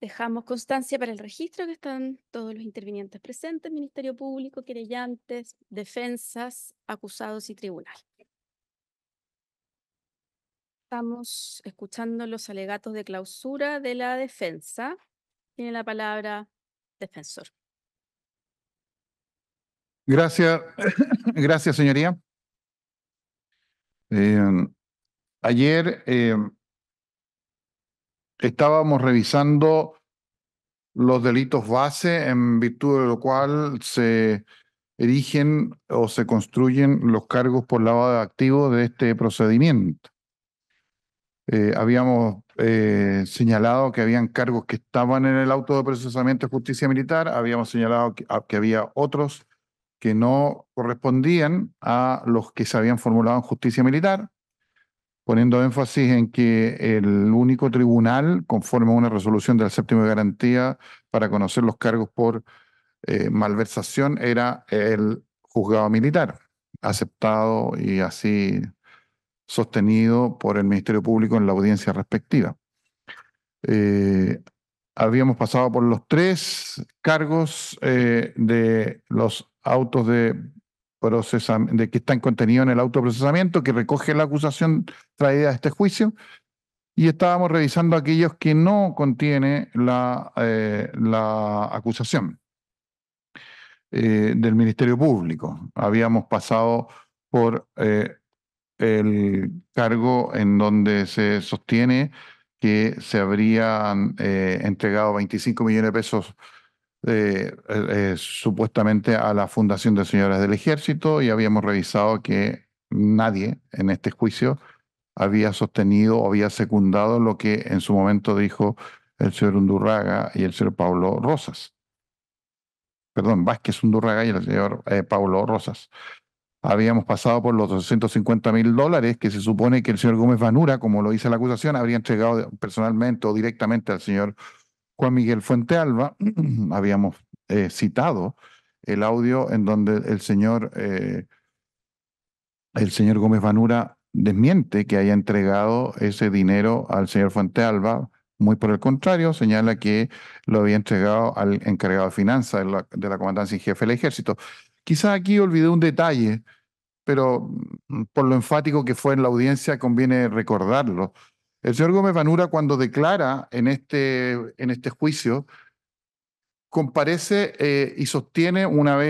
Dejamos constancia para el registro que están todos los intervinientes presentes, Ministerio Público, querellantes, defensas, acusados y tribunal. Estamos escuchando los alegatos de clausura de la defensa. Tiene la palabra defensor. Gracias, gracias señoría. Em, ayer em, estábamos revisando los delitos base en virtud de lo cual se erigen o se construyen los cargos por lavado de activos de este procedimiento. Eh, habíamos eh, señalado que habían cargos que estaban en el auto de procesamiento de justicia militar, habíamos señalado que ah, había otros que no correspondían a los que se habían formulado en justicia militar, poniendo énfasis en que el único tribunal, conforme a una resolución de la séptima garantía para conocer los cargos por eh, malversación, era el juzgado militar, aceptado y así sostenido por el Ministerio Público en la audiencia respectiva. Eh, habíamos pasado por los tres cargos eh, de los autos de de que están contenidos en el autoprocesamiento que recoge la acusación traída de este juicio. Y estábamos revisando aquellos que no contiene la, eh, la acusación eh, del Ministerio Público. Habíamos pasado por eh, el cargo en donde se sostiene que se habrían entregado 25 millones de pesos eh, eh, supuestamente a la Fundación de Señoras del Ejército y habíamos revisado que nadie en este juicio había sostenido o había secundado lo que en su momento dijo el señor Undurraga y el señor Pablo Rosas. Perdón, Vázquez Undurraga y el señor eh, Pablo Rosas. Habíamos pasado por los 250 mil dólares que se supone que el señor Gómez Vanura, como lo dice la acusación, habría entregado personalmente o directamente al señor Juan Miguel Fuente Alba, habíamos eh, citado el audio en donde el señor, eh, el señor Gómez Vanura desmiente que haya entregado ese dinero al señor Fuente Alba. Muy por el contrario, señala que lo había entregado al encargado de finanzas de la, Comandancia en Jefe del Ejército. Quizá aquí olvidé un detalle, pero mm, por lo enfático que fue en la audiencia conviene recordarlo. El señor Gómez Vanura, cuando declara en este, en este juicio, comparece eh, y sostiene una vez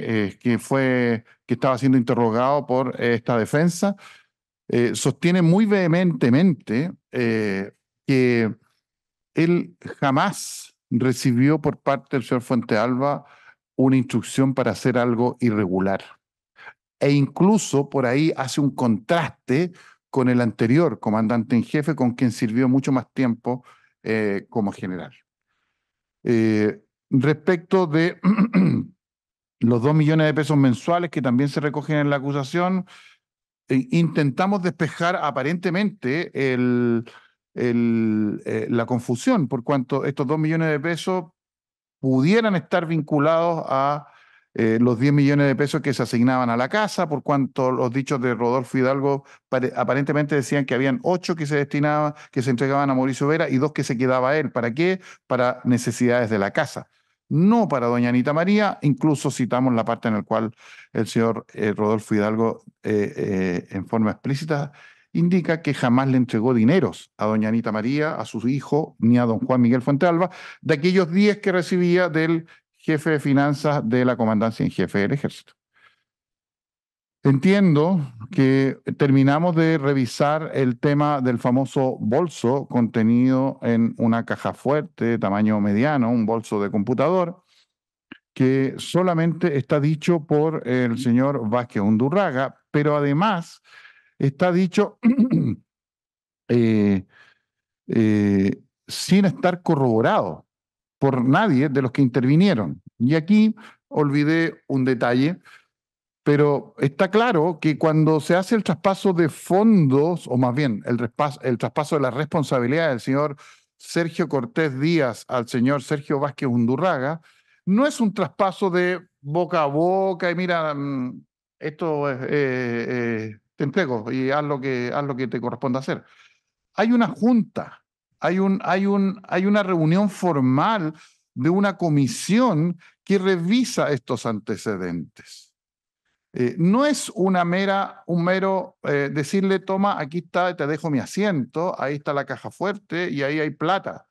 eh, que, fue, que estaba siendo interrogado por esta defensa, eh, sostiene muy vehementemente que él jamás recibió por parte del señor Fuente Alba una instrucción para hacer algo irregular. E incluso por ahí hace un contraste con el anterior comandante en jefe, con quien sirvió mucho más tiempo eh, como general. Eh, respecto de los dos millones de pesos mensuales que también se recogen en la acusación, eh, intentamos despejar aparentemente la confusión, por cuanto estos dos millones de pesos pudieran estar vinculados a eh, los 10 millones de pesos que se asignaban a la casa, por cuanto los dichos de Rodolfo Hidalgo aparentemente decían que habían 8 que se destinaban, que se entregaban a Mauricio Vera y 2 que se quedaba a él. ¿Para qué? Para necesidades de la casa. No para doña Anita María, incluso citamos la parte en la cual el señor eh, Rodolfo Hidalgo, eh, en forma explícita, indica que jamás le entregó dineros a doña Anita María, a su hijo, ni a don Juan Miguel Fuentealba, de aquellos 10 que recibía del jefe de finanzas de la comandancia en jefe del ejército. Entiendo que terminamos de revisar el tema del famoso bolso contenido en una caja fuerte, de tamaño mediano, un bolso de computador, que solamente está dicho por el señor Vázquez Undurraga, pero además está dicho eh, eh, sin estar corroborado por nadie de los que intervinieron. Y aquí olvidé un detalle, pero está claro que cuando se hace el traspaso de fondos, o más bien el traspaso, de la responsabilidad del señor Sergio Cortés Díaz al señor Sergio Vázquez Undurraga, no es un traspaso de boca a boca y mira, mm, esto es, eh, eh, te entrego y haz lo, que, haz lo que te corresponde hacer. Hay una junta hay, una reunión formal de una comisión que revisa estos antecedentes. Eh, no es una mera, un mero eh, decirle, toma, aquí está, te dejo mi asiento, ahí está la caja fuerte y ahí hay plata.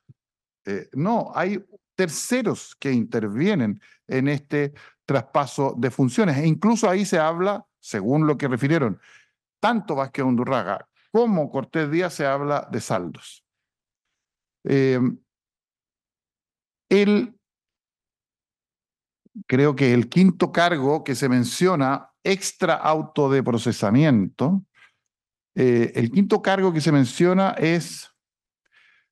Eh, no, hay terceros que intervienen en este traspaso de funciones. E incluso ahí se habla, según lo que refirieron tanto Vázquez Hondurraga como Cortés Díaz, se habla de saldos. Em, el, creo que el quinto cargo que se menciona, extra auto de procesamiento, eh, el quinto cargo que se menciona es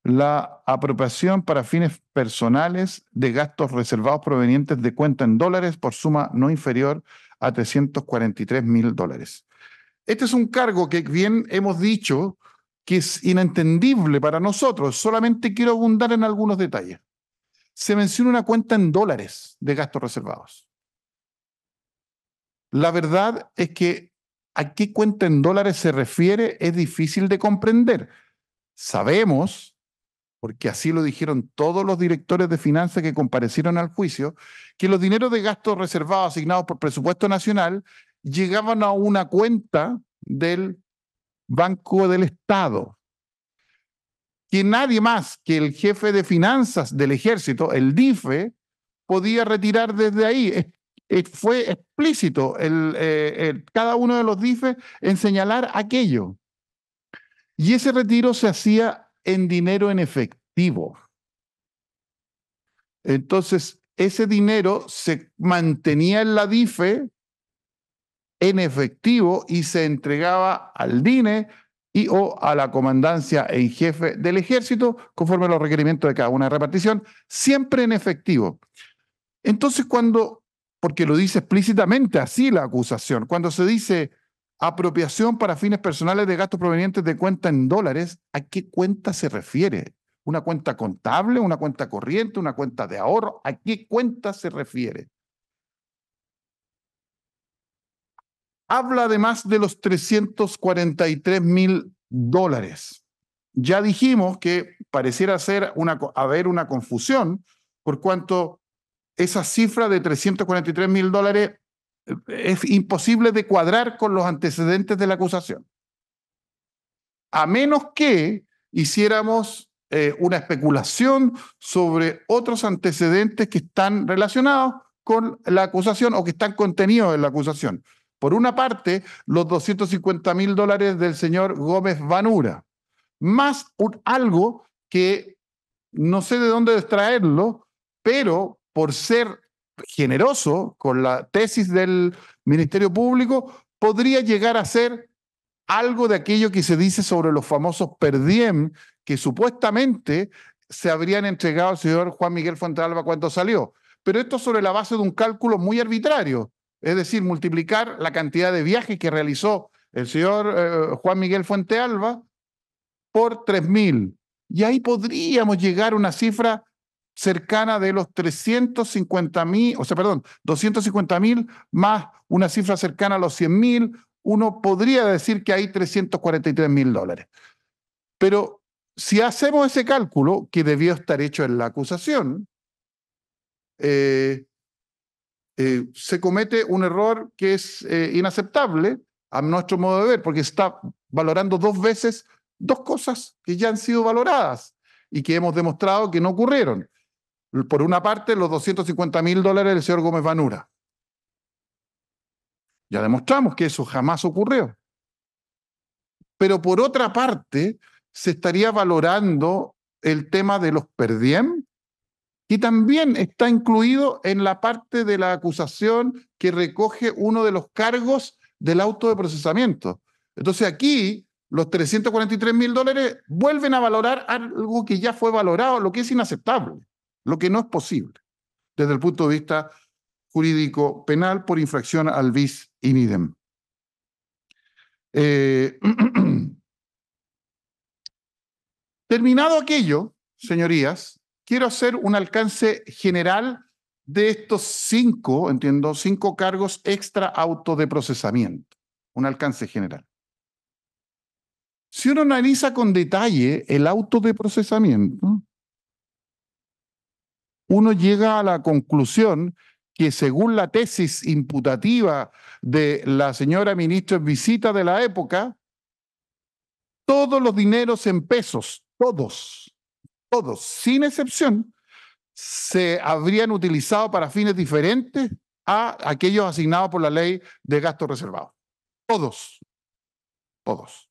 la apropiación para fines personales de gastos reservados provenientes de cuenta en dólares por suma no inferior a 343 mil dólares. Este es un cargo que bien hemos dicho que es inentendible para nosotros. Solamente quiero abundar en algunos detalles. Se menciona una cuenta en dólares de gastos reservados. La verdad es que a qué cuenta en dólares se refiere es difícil de comprender. Sabemos, porque así lo dijeron todos los directores de finanzas que comparecieron al juicio, que los dineros de gastos reservados asignados por presupuesto nacional llegaban a una cuenta del Banco del Estado, que nadie más que el jefe de finanzas del ejército, el DIFE, podía retirar desde ahí. Fue explícito eh, el, cada uno de los DIFE en señalar aquello. Y ese retiro se hacía en dinero en efectivo. Entonces, ese dinero se mantenía en la DIFE en efectivo y se entregaba al DINE y o a la comandancia en jefe del ejército, conforme a los requerimientos de cada una repartición, siempre en efectivo. Entonces, cuando, porque lo dice explícitamente así la acusación, cuando se dice apropiación para fines personales de gastos provenientes de cuenta en dólares, ¿a qué cuenta se refiere? ¿Una cuenta contable, una cuenta corriente, una cuenta de ahorro? ¿A qué cuenta se refiere? Habla además de los 343 mil dólares. Ya dijimos que pareciera una, haber una confusión por cuanto esa cifra de 343 mil dólares eh, es imposible de cuadrar con los antecedentes de la acusación. A menos que hiciéramos eh, una especulación sobre otros antecedentes que están relacionados con la acusación o que están contenidos en la acusación por una parte, los 250 mil dólares del señor Gómez Vanura, más algo que no sé de dónde extraerlo, pero por ser generoso con la tesis del Ministerio Público, podría llegar a ser algo de aquello que se dice sobre los famosos Perdiem, que supuestamente se habrían entregado al señor Juan Miguel Fuentealba cuando salió. Pero esto sobre la base de un cálculo muy arbitrario es decir, multiplicar la cantidad de viajes que realizó el señor eh, Juan Miguel Fuente Alba por 3.000. Y ahí podríamos llegar a una cifra cercana de los 350.000, o sea, perdón, 250.000 más una cifra cercana a los 100.000, uno podría decir que hay 343.000 dólares. Pero si hacemos ese cálculo, que debió estar hecho en la acusación, eh, eh, se comete un error que es eh, inaceptable a nuestro modo de ver, porque está valorando dos veces dos cosas que ya han sido valoradas y que hemos demostrado que no ocurrieron. Por una parte, los 250 mil dólares del señor Gómez Vanura. Ya demostramos que eso jamás ocurrió. Pero por otra parte, se estaría valorando el tema de los perdiem y también está incluido en la parte de la acusación que recoge uno de los cargos del auto de procesamiento. Entonces aquí los 343 mil dólares vuelven a valorar algo que ya fue valorado, lo que es inaceptable, lo que no es posible desde el punto de vista jurídico penal por infracción al bis in idem. Eh, terminado aquello, señorías, quiero hacer un alcance general de estos cinco, entiendo, cinco cargos extra auto de procesamiento, un alcance general. Si uno analiza con detalle el auto de procesamiento, uno llega a la conclusión que según la tesis imputativa de la señora ministra en visita de la época, todos los dineros en pesos, todos, todos, sin excepción, se habrían utilizado para fines diferentes a aquellos asignados por la ley de gasto reservado. Todos, todos.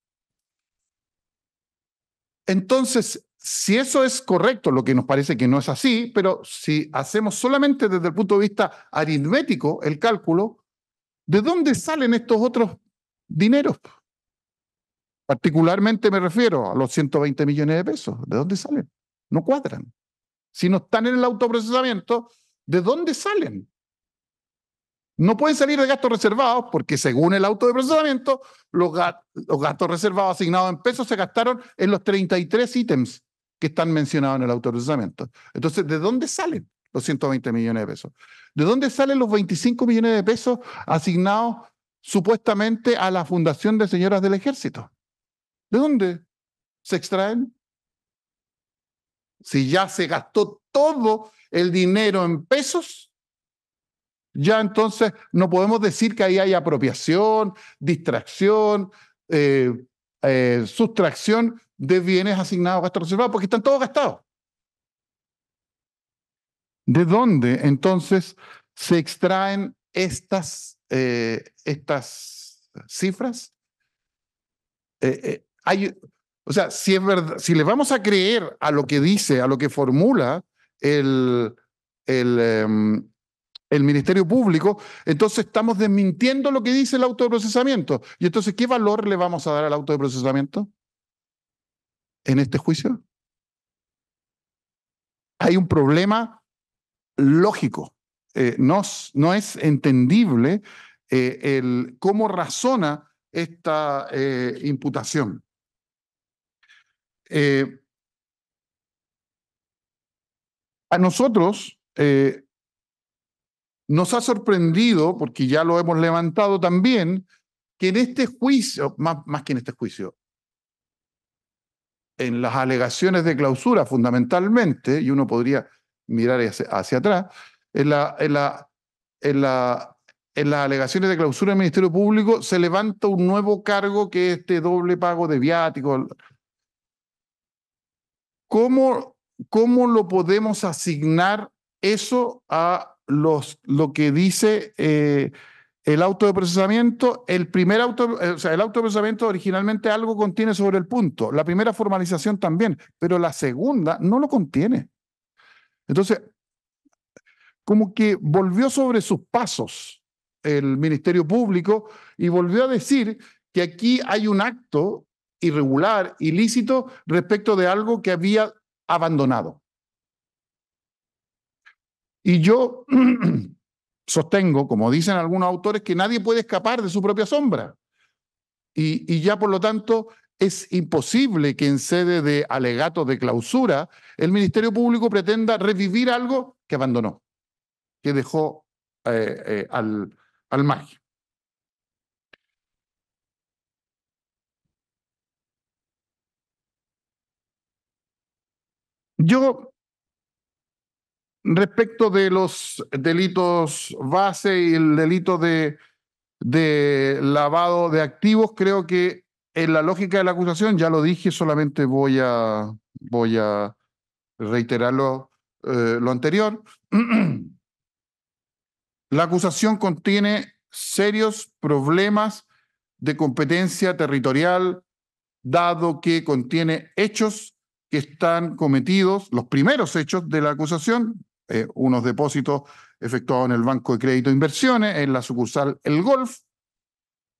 Entonces, si eso es correcto, lo que nos parece que no es así, pero si hacemos solamente desde el punto de vista aritmético el cálculo, ¿de dónde salen estos otros dineros? Particularmente me refiero a los 120 millones de pesos. ¿De dónde salen? No cuadran. Si no están en el autoprocesamiento, ¿de dónde salen? No pueden salir de gastos reservados porque según el auto procesamiento, los, gastos reservados asignados en pesos se gastaron en los 33 ítems que están mencionados en el auto procesamiento. Entonces, ¿de dónde salen los 120 millones de pesos? ¿De dónde salen los 25 millones de pesos asignados supuestamente a la Fundación de Señoras del Ejército? ¿De dónde se extraen? si ya se gastó todo el dinero en pesos, ya entonces no podemos decir que ahí hay apropiación, distracción, eh, eh, sustracción de bienes asignados a gastos reservados, porque están todos gastados. ¿De dónde entonces se extraen estas, eh, estas cifras? hay, o sea, si si le vamos a creer a lo que dice, a lo que formula el, el, em, Ministerio Público, entonces estamos desmintiendo lo que dice el auto de procesamiento. Y entonces, ¿qué valor le vamos a dar al auto de procesamiento en este juicio? Hay un problema lógico. Eh, no, es entendible eh, el, cómo razona esta eh, imputación. Eh, a nosotros eh, nos ha sorprendido, porque ya lo hemos levantado también, que en este juicio, más, más que en este juicio, en las alegaciones de clausura fundamentalmente, y uno podría mirar hacia, atrás, en, la, en, la, en, la, en las alegaciones de clausura del Ministerio Público se levanta un nuevo cargo que es este doble pago de viático, ¿Cómo, cómo lo podemos asignar eso a los, lo que dice eh, el auto de procesamiento? El primer auto, eh, o el auto de procesamiento originalmente algo contiene sobre el punto, la primera formalización también, pero la segunda no lo contiene. Entonces, como que volvió sobre sus pasos el Ministerio Público y volvió a decir que aquí hay un acto irregular, ilícito, respecto de algo que había abandonado. Y yo sostengo, como dicen algunos autores, que nadie puede escapar de su propia sombra. Y, ya por lo tanto es imposible que en sede de alegato de clausura el Ministerio Público pretenda revivir algo que abandonó, que dejó eh, eh, al, al margen. Yo, respecto de los delitos base y el delito de, lavado de activos, creo que en la lógica de la acusación, ya lo dije, solamente voy a, voy a reiterarlo eh, lo anterior. la acusación contiene serios problemas de competencia territorial, dado que contiene hechos que están cometidos los primeros hechos de la acusación, eh, unos depósitos efectuados en el Banco de Crédito e Inversiones, en la sucursal El Golf.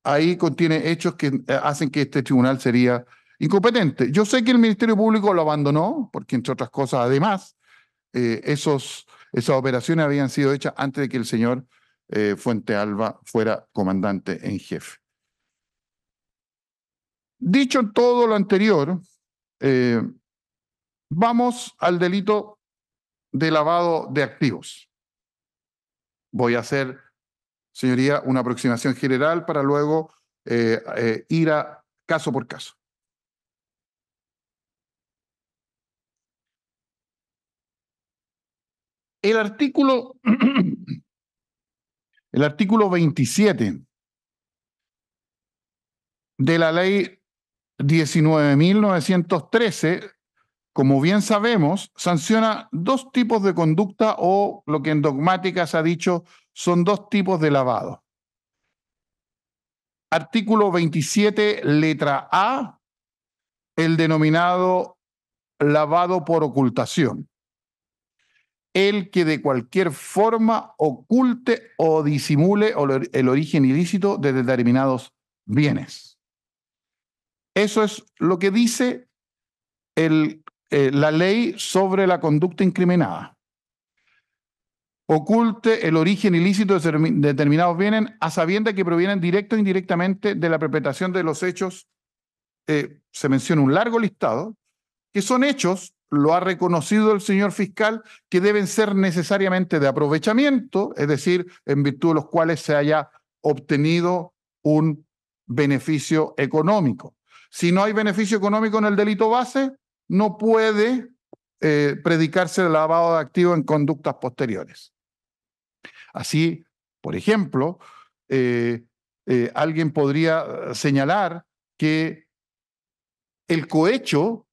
Ahí contiene hechos que eh, hacen que este tribunal sería incompetente. Yo sé que el Ministerio Público lo abandonó, porque entre otras cosas, además, eh, esos, esas operaciones habían sido hechas antes de que el señor eh, Fuente Alba fuera comandante en jefe. Dicho todo lo anterior, Vamos al delito de lavado de activos. Voy a hacer, señoría, una aproximación general para luego eh, eh, ir a caso por caso. El artículo, el artículo 27 de la ley 19.913 como bien sabemos, sanciona dos tipos de conducta o lo que en dogmáticas ha dicho son dos tipos de lavado. Artículo 27, letra A, el denominado lavado por ocultación. El que de cualquier forma oculte o disimule el origen ilícito de determinados bienes. Eso es lo que dice el eh, la ley sobre la conducta incriminada oculte el origen ilícito de determinados bienes a sabiendas que provienen directo o indirectamente de la perpetración de los hechos. Eh, se menciona un largo listado, que son hechos, lo ha reconocido el señor fiscal, que deben ser necesariamente de aprovechamiento, es decir, en virtud de los cuales se haya obtenido un beneficio económico. Si no hay beneficio económico en el delito base, no puede eh, predicarse el lavado de activos en conductas posteriores. Así, por ejemplo, eh, eh, alguien podría señalar que el cohecho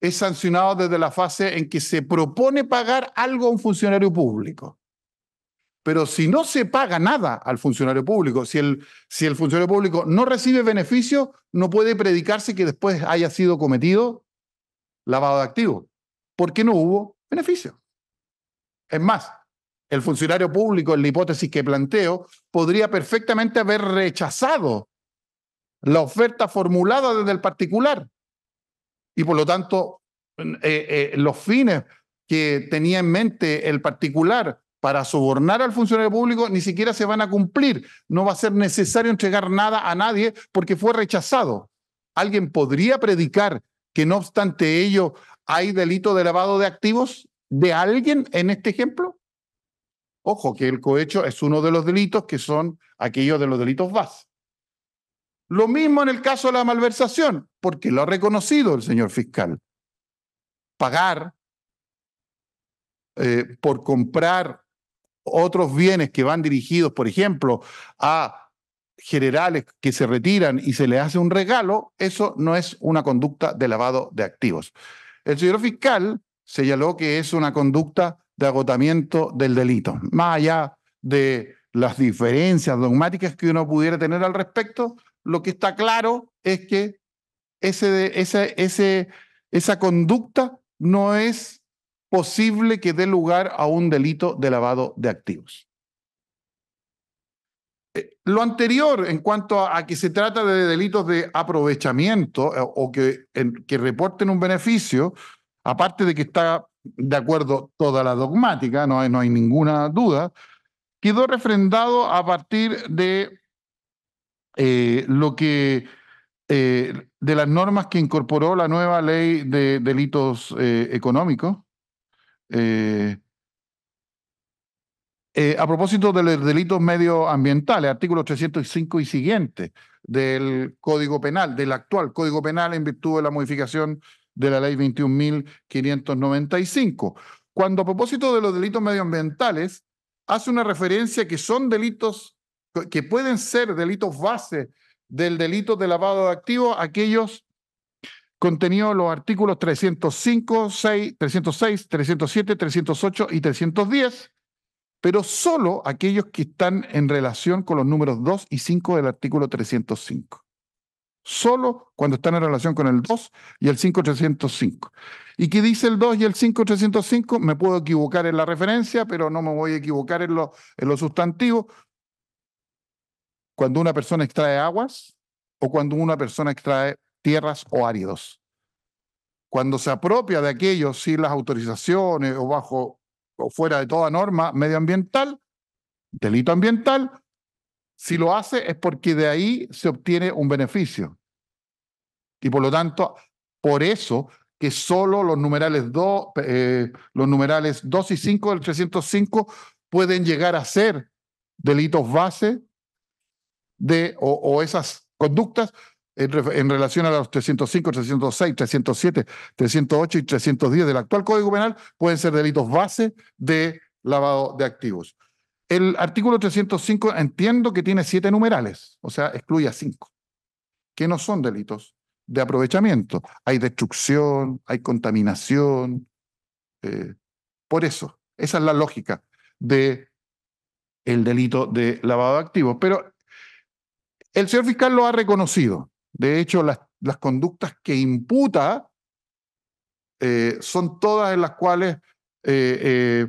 es sancionado desde la fase en que se propone pagar algo a un funcionario público. Pero si no se paga nada al funcionario público, si el, si el funcionario público no recibe beneficio, no puede predicarse que después haya sido cometido lavado de activos, porque no hubo beneficio. Es más, el funcionario público, en la hipótesis que planteo, podría perfectamente haber rechazado la oferta formulada desde el particular y por lo tanto eh, eh, los fines que tenía en mente el particular para sobornar al funcionario público ni siquiera se van a cumplir. No va a ser necesario entregar nada a nadie porque fue rechazado. Alguien podría predicar que no obstante ello hay delito de lavado de activos de alguien en este ejemplo? Ojo, que el cohecho es uno de los delitos que son aquellos de los delitos VAS. Lo mismo en el caso de la malversación, porque lo ha reconocido el señor fiscal. Pagar eh, por comprar otros bienes que van dirigidos, por ejemplo, a generales que se retiran y se les hace un regalo, eso no es una conducta de lavado de activos. El señor fiscal señaló que es una conducta de agotamiento del delito, más allá de las diferencias dogmáticas que uno pudiera tener al respecto, lo que está claro es que ese, esa conducta no es posible que dé lugar a un delito de lavado de activos. Lo anterior, en cuanto a, que se trata de delitos de aprovechamiento eh, o que, reporten un beneficio, aparte de que está de acuerdo toda la dogmática, no hay, ninguna duda, quedó refrendado a partir de eh, lo que eh, de las normas que incorporó la nueva ley de delitos económicos eh, a propósito de los delitos medioambientales, artículo 305 y siguiente del Código Penal, del actual Código Penal en virtud de la modificación de la ley 21.595. Cuando a propósito de los delitos medioambientales, hace una referencia que son delitos, que pueden ser delitos base del delito de lavado de activos, aquellos contenidos en los artículos 305, 6, 306, 307, 308 y 310 pero solo aquellos que están en relación con los números 2 y 5 del artículo 305. Solo cuando están en relación con el 2 y el 5305. ¿Y qué dice el 2 y el 5305? Me puedo equivocar en la referencia, pero no me voy a equivocar en los lo sustantivos. Cuando una persona extrae aguas o cuando una persona extrae tierras o áridos. Cuando se apropia de aquellos, si las autorizaciones o bajo o fuera de toda norma medioambiental, delito ambiental, si lo hace es porque de ahí se obtiene un beneficio. Y por lo tanto, por eso que solo los numerales, 2 eh, y 5 del 305 pueden llegar a ser delitos base de, o esas conductas en, relación a los 305, 306, 307, 308 y 310 del actual Código Penal pueden ser delitos base de lavado de activos. El artículo 305 entiendo que tiene siete numerales, o sea, excluye a cinco, que no son delitos de aprovechamiento. Hay destrucción, hay contaminación. Eh, por eso, esa es la lógica de delito de lavado de activos. Pero el señor fiscal lo ha reconocido. De hecho, las, las conductas que imputa eh, son todas en las cuales eh, eh,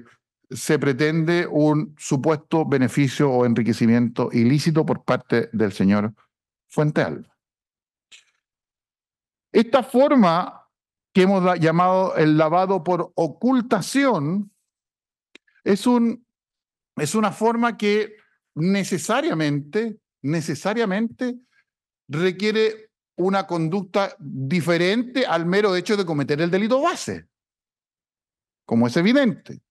se pretende un supuesto beneficio o enriquecimiento ilícito por parte del señor Fuentealba. Esta forma que hemos llamado el lavado por ocultación es, un, es una forma que necesariamente, necesariamente requiere una conducta diferente al mero hecho de cometer el delito base, como es evidente.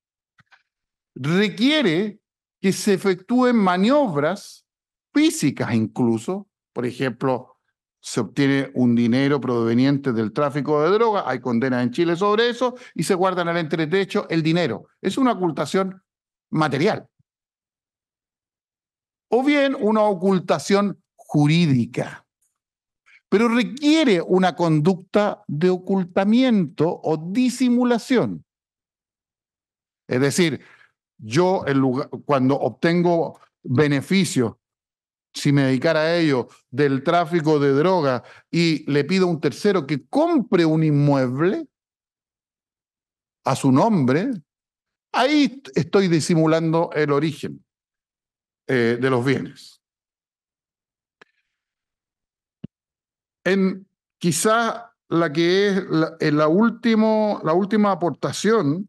Requiere que se efectúen maniobras físicas incluso, por ejemplo, se obtiene un dinero proveniente del tráfico de droga, hay condenas en Chile sobre eso y se guarda en el entretecho el dinero. Es una ocultación material. O bien una ocultación jurídica pero requiere una conducta de ocultamiento o disimulación. Es decir, yo cuando obtengo beneficios, si me dedicara a ello, del tráfico de droga y le pido a un tercero que compre un inmueble a su nombre, ahí estoy disimulando el origen eh, de los bienes. en quizá la que es la, en la, último, la última aportación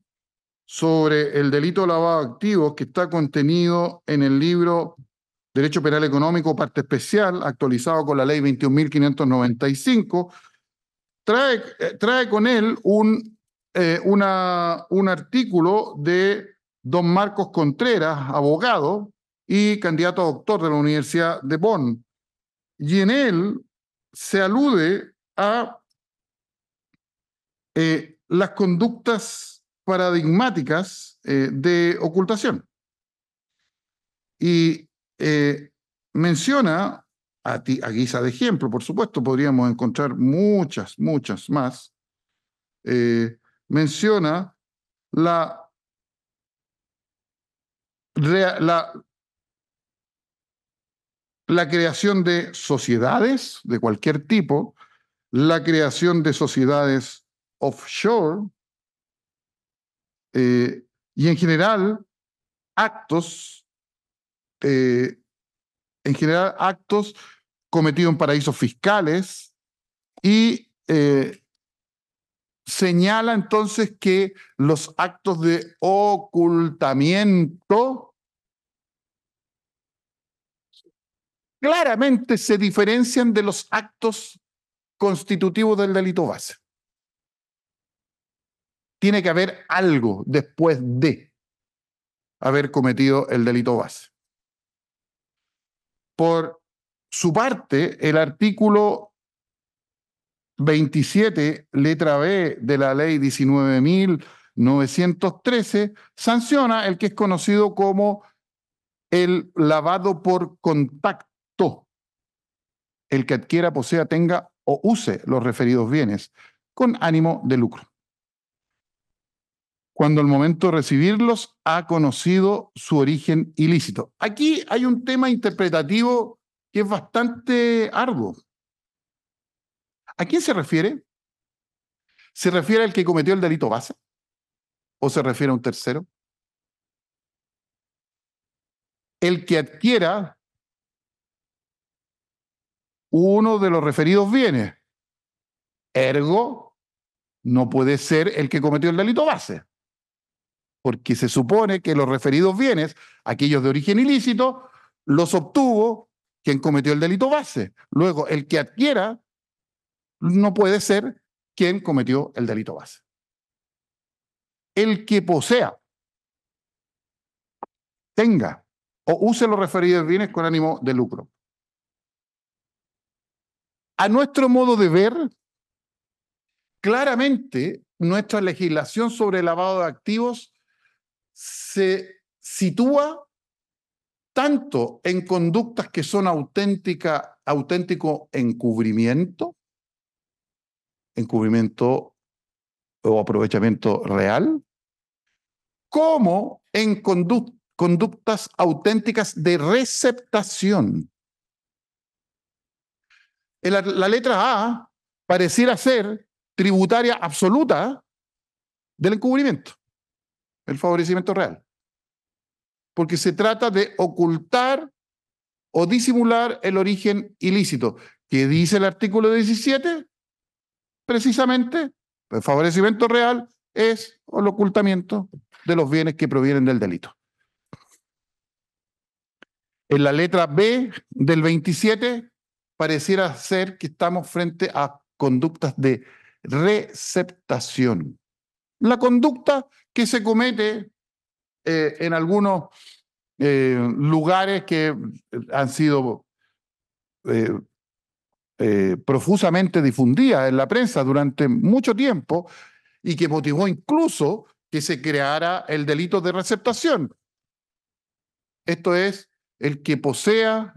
sobre el delito de lavado de activos que está contenido en el libro Derecho Penal Económico, parte especial, actualizado con la ley 21.595, trae, eh, trae con él un, eh, un artículo de don Marcos Contreras, abogado y candidato a doctor de la Universidad de Bonn. Y en él se alude a eh, las conductas paradigmáticas eh, de ocultación. Y eh, menciona, a, ti, a guisa de ejemplo, por supuesto, podríamos encontrar muchas, muchas más, menciona la la creación de sociedades de cualquier tipo, la creación de sociedades offshore eh, y en general actos, eh, en general actos cometidos en paraísos fiscales y eh, señala entonces que los actos de ocultamiento claramente se diferencian de los actos constitutivos del delito base. Tiene que haber algo después de haber cometido el delito base. Por su parte, el artículo 27, letra B de la ley 19.913, sanciona el que es conocido como el lavado por contacto el que adquiera, posea, tenga o use los referidos bienes, con ánimo de lucro. Cuando al momento de recibirlos ha conocido su origen ilícito. Aquí hay un tema interpretativo que es bastante arduo. ¿A quién se refiere? ¿Se refiere al que cometió el delito base? ¿O se refiere a un tercero? El que adquiera uno de los referidos bienes. Ergo, no puede ser el que cometió el delito base, porque se supone que los referidos bienes, aquellos de origen ilícito, los obtuvo quien cometió el delito base. Luego, el que adquiera no puede ser quien cometió el delito base. El que posea, tenga o use los referidos bienes con ánimo de lucro. A nuestro modo de ver, claramente nuestra legislación sobre el lavado de activos se sitúa tanto en conductas que son auténtica, auténtico encubrimiento, encubrimiento o aprovechamiento real, como en conductas auténticas de receptación la, letra A pareciera ser tributaria absoluta del encubrimiento, el favorecimiento real. Porque se trata de ocultar o disimular el origen ilícito, que dice el artículo 17, precisamente, el favorecimiento real es el ocultamiento de los bienes que provienen del delito. En la letra B del 27 pareciera ser que estamos frente a conductas de receptación. La conducta que se comete eh, en algunos eh, lugares que han sido eh, profusamente difundidas en la prensa durante mucho tiempo y que motivó incluso que se creara el delito de receptación. Esto es, el que posea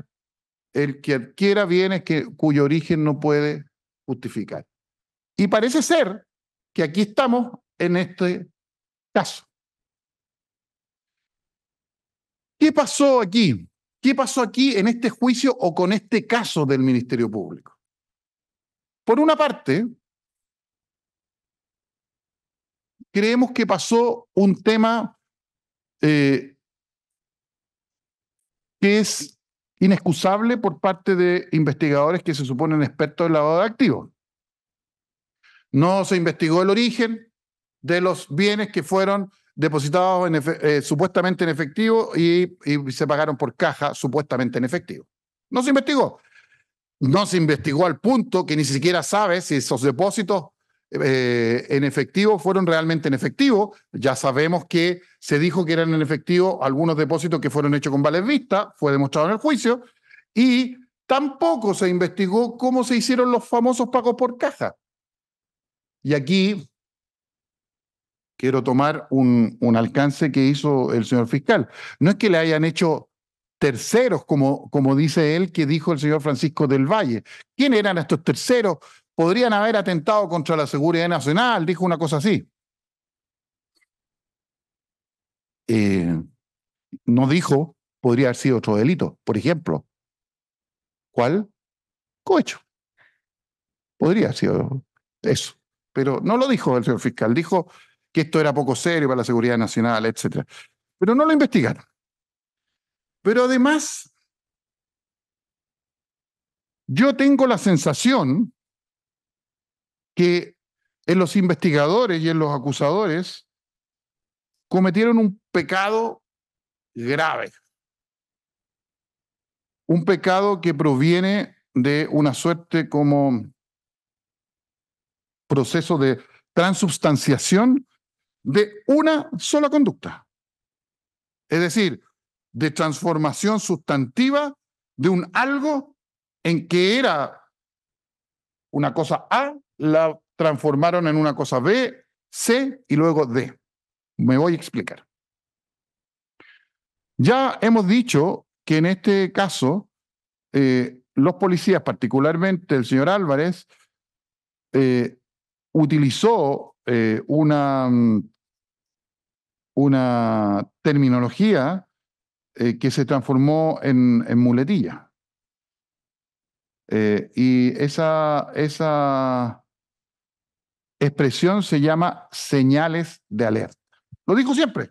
el que adquiera bienes que, cuyo origen no puede justificar. Y parece ser que aquí estamos en este caso. ¿Qué pasó aquí? ¿Qué pasó aquí en este juicio o con este caso del Ministerio Público? Por una parte, creemos que pasó un tema eh, que es inexcusable por parte de investigadores que se suponen expertos en lavado de activos. No se investigó el origen de los bienes que fueron depositados eh, supuestamente en efectivo y, y se pagaron por caja supuestamente en efectivo. No se investigó. No se investigó al punto que ni siquiera sabe si esos depósitos eh, en efectivo fueron realmente en efectivo. Ya sabemos que se dijo que eran en efectivo algunos depósitos que fueron hechos con vales vista, fue demostrado en el juicio, y tampoco se investigó cómo se hicieron los famosos pagos por caja. Y aquí quiero tomar un, alcance que hizo el señor fiscal. No es que le hayan hecho terceros, como, como dice él, que dijo el señor Francisco del Valle. ¿Quién eran estos terceros? podrían haber atentado contra la seguridad nacional, dijo una cosa así. Eh, no dijo, podría haber sido otro delito, por ejemplo. ¿Cuál? Cohecho. Podría haber sido eso. Pero no lo dijo el señor fiscal, dijo que esto era poco serio para la seguridad nacional, etc. Pero no lo investigaron. Pero además, yo tengo la sensación que en los investigadores y en los acusadores cometieron un pecado grave. Un pecado que proviene de una suerte como proceso de transubstanciación de una sola conducta. Es decir, de transformación sustantiva de un algo en que era una cosa A la transformaron en una cosa B, C y luego D. Me voy a explicar. Ya hemos dicho que en este caso eh, los policías, particularmente el señor Álvarez, eh, utilizó eh, una, mm, una terminología que se transformó en, en muletilla. y esa, esa expresión se llama señales de alerta. Lo dijo siempre.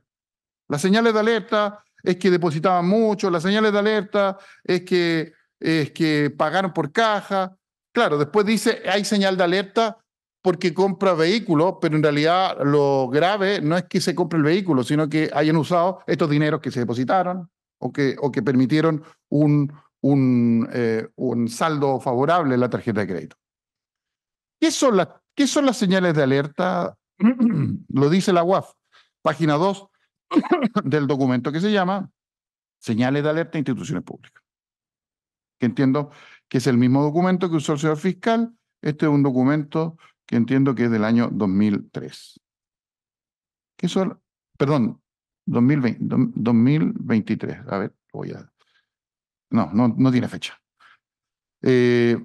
Las señales de alerta es que depositaban mucho, las señales de alerta es que, es que pagaron por caja. Claro, después dice, hay señal de alerta porque compra vehículos, pero en realidad lo grave no es que se compre el vehículo, sino que hayan usado estos dineros que se depositaron o que, o que permitieron un, un, eh, un saldo favorable en la tarjeta de crédito. ¿Qué son las ¿Qué son las señales de alerta? Lo dice la UAF, página 2 del documento que se llama Señales de alerta a instituciones públicas. Que entiendo que es el mismo documento que usó el señor fiscal. Este es un documento que entiendo que es del año 2003. ¿Qué son? Perdón, 2023. A ver, voy a. No, no, no tiene fecha. Eh,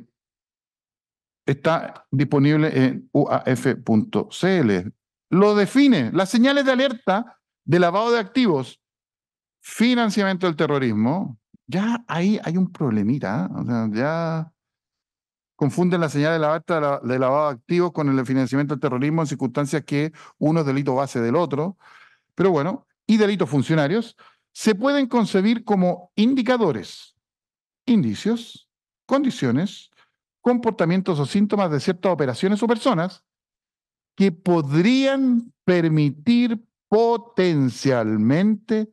está disponible en uaf.cl. Lo define las señales de alerta de lavado de activos, financiamiento del terrorismo. Ya ahí hay un problemita, ¿eh? o sea, ya confunden la señal de, alerta de lavado de activos con el financiamiento del terrorismo en circunstancias que uno es delito base del otro. Pero bueno, y delitos funcionarios se pueden concebir como indicadores, indicios, condiciones, comportamientos o síntomas de ciertas operaciones o personas que podrían permitir potencialmente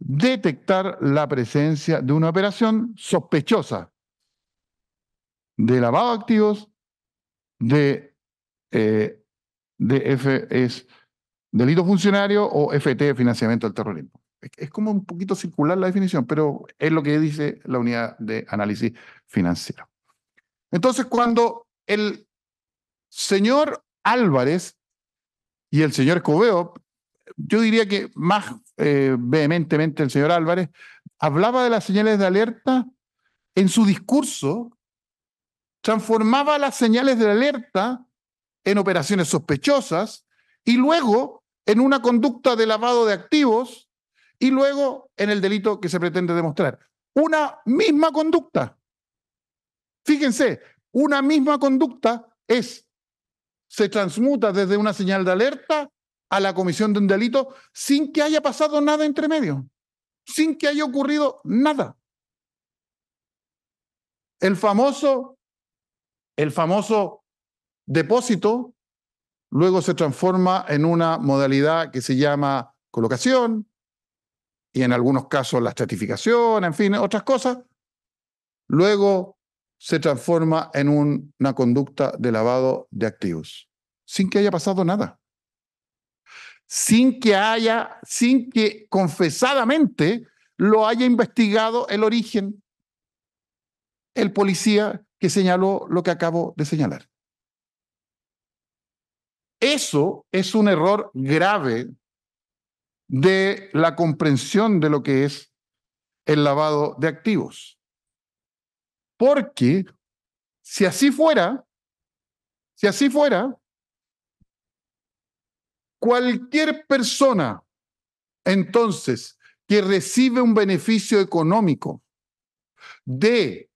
detectar la presencia de una operación sospechosa de lavado de activos, de, eh, de delito funcionario o FT, financiamiento del terrorismo. Es como un poquito circular la definición, pero es lo que dice la unidad de análisis financiero. Entonces, cuando el señor Álvarez y el señor Coveo, yo diría que más eh, vehementemente el señor Álvarez, hablaba de las señales de alerta, en su discurso transformaba las señales de alerta en operaciones sospechosas y luego en una conducta de lavado de activos y luego en el delito que se pretende demostrar. Una misma conducta. Fíjense, una misma conducta es, se transmuta desde una señal de alerta a la comisión de un delito sin que haya pasado nada entre medio, sin que haya ocurrido nada. El famoso, el famoso depósito luego se transforma en una modalidad que se llama colocación y en algunos casos la estratificación, en fin, otras cosas. Luego se transforma en una conducta de lavado de activos, sin que haya pasado nada. Sin que haya, sin que confesadamente lo haya investigado el origen, el policía que señaló lo que acabo de señalar. Eso es un error grave de la comprensión de lo que es el lavado de activos. Porque si así fuera, si así fuera, cualquier persona entonces que recibe un beneficio económico de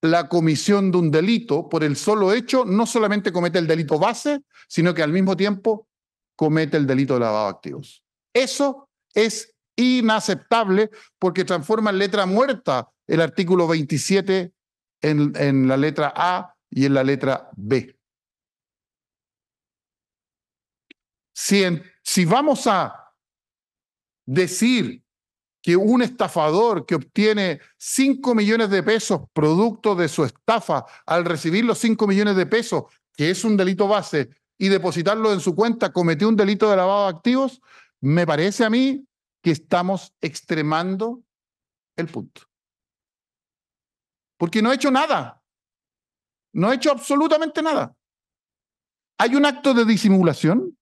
la comisión de un delito por el solo hecho, no solamente comete el delito base, sino que al mismo tiempo comete el delito de lavado de activos. Eso es inaceptable porque transforma en letra muerta el artículo 27 en, la letra A y en la letra B. Si, si vamos a decir que un estafador que obtiene 5 millones de pesos producto de su estafa, al recibir los 5 millones de pesos, que es un delito base, y depositarlo en su cuenta, cometió un delito de lavado de activos, me parece a mí que estamos extremando el punto porque no ha hecho nada. No ha hecho absolutamente nada. Hay un acto de disimulación.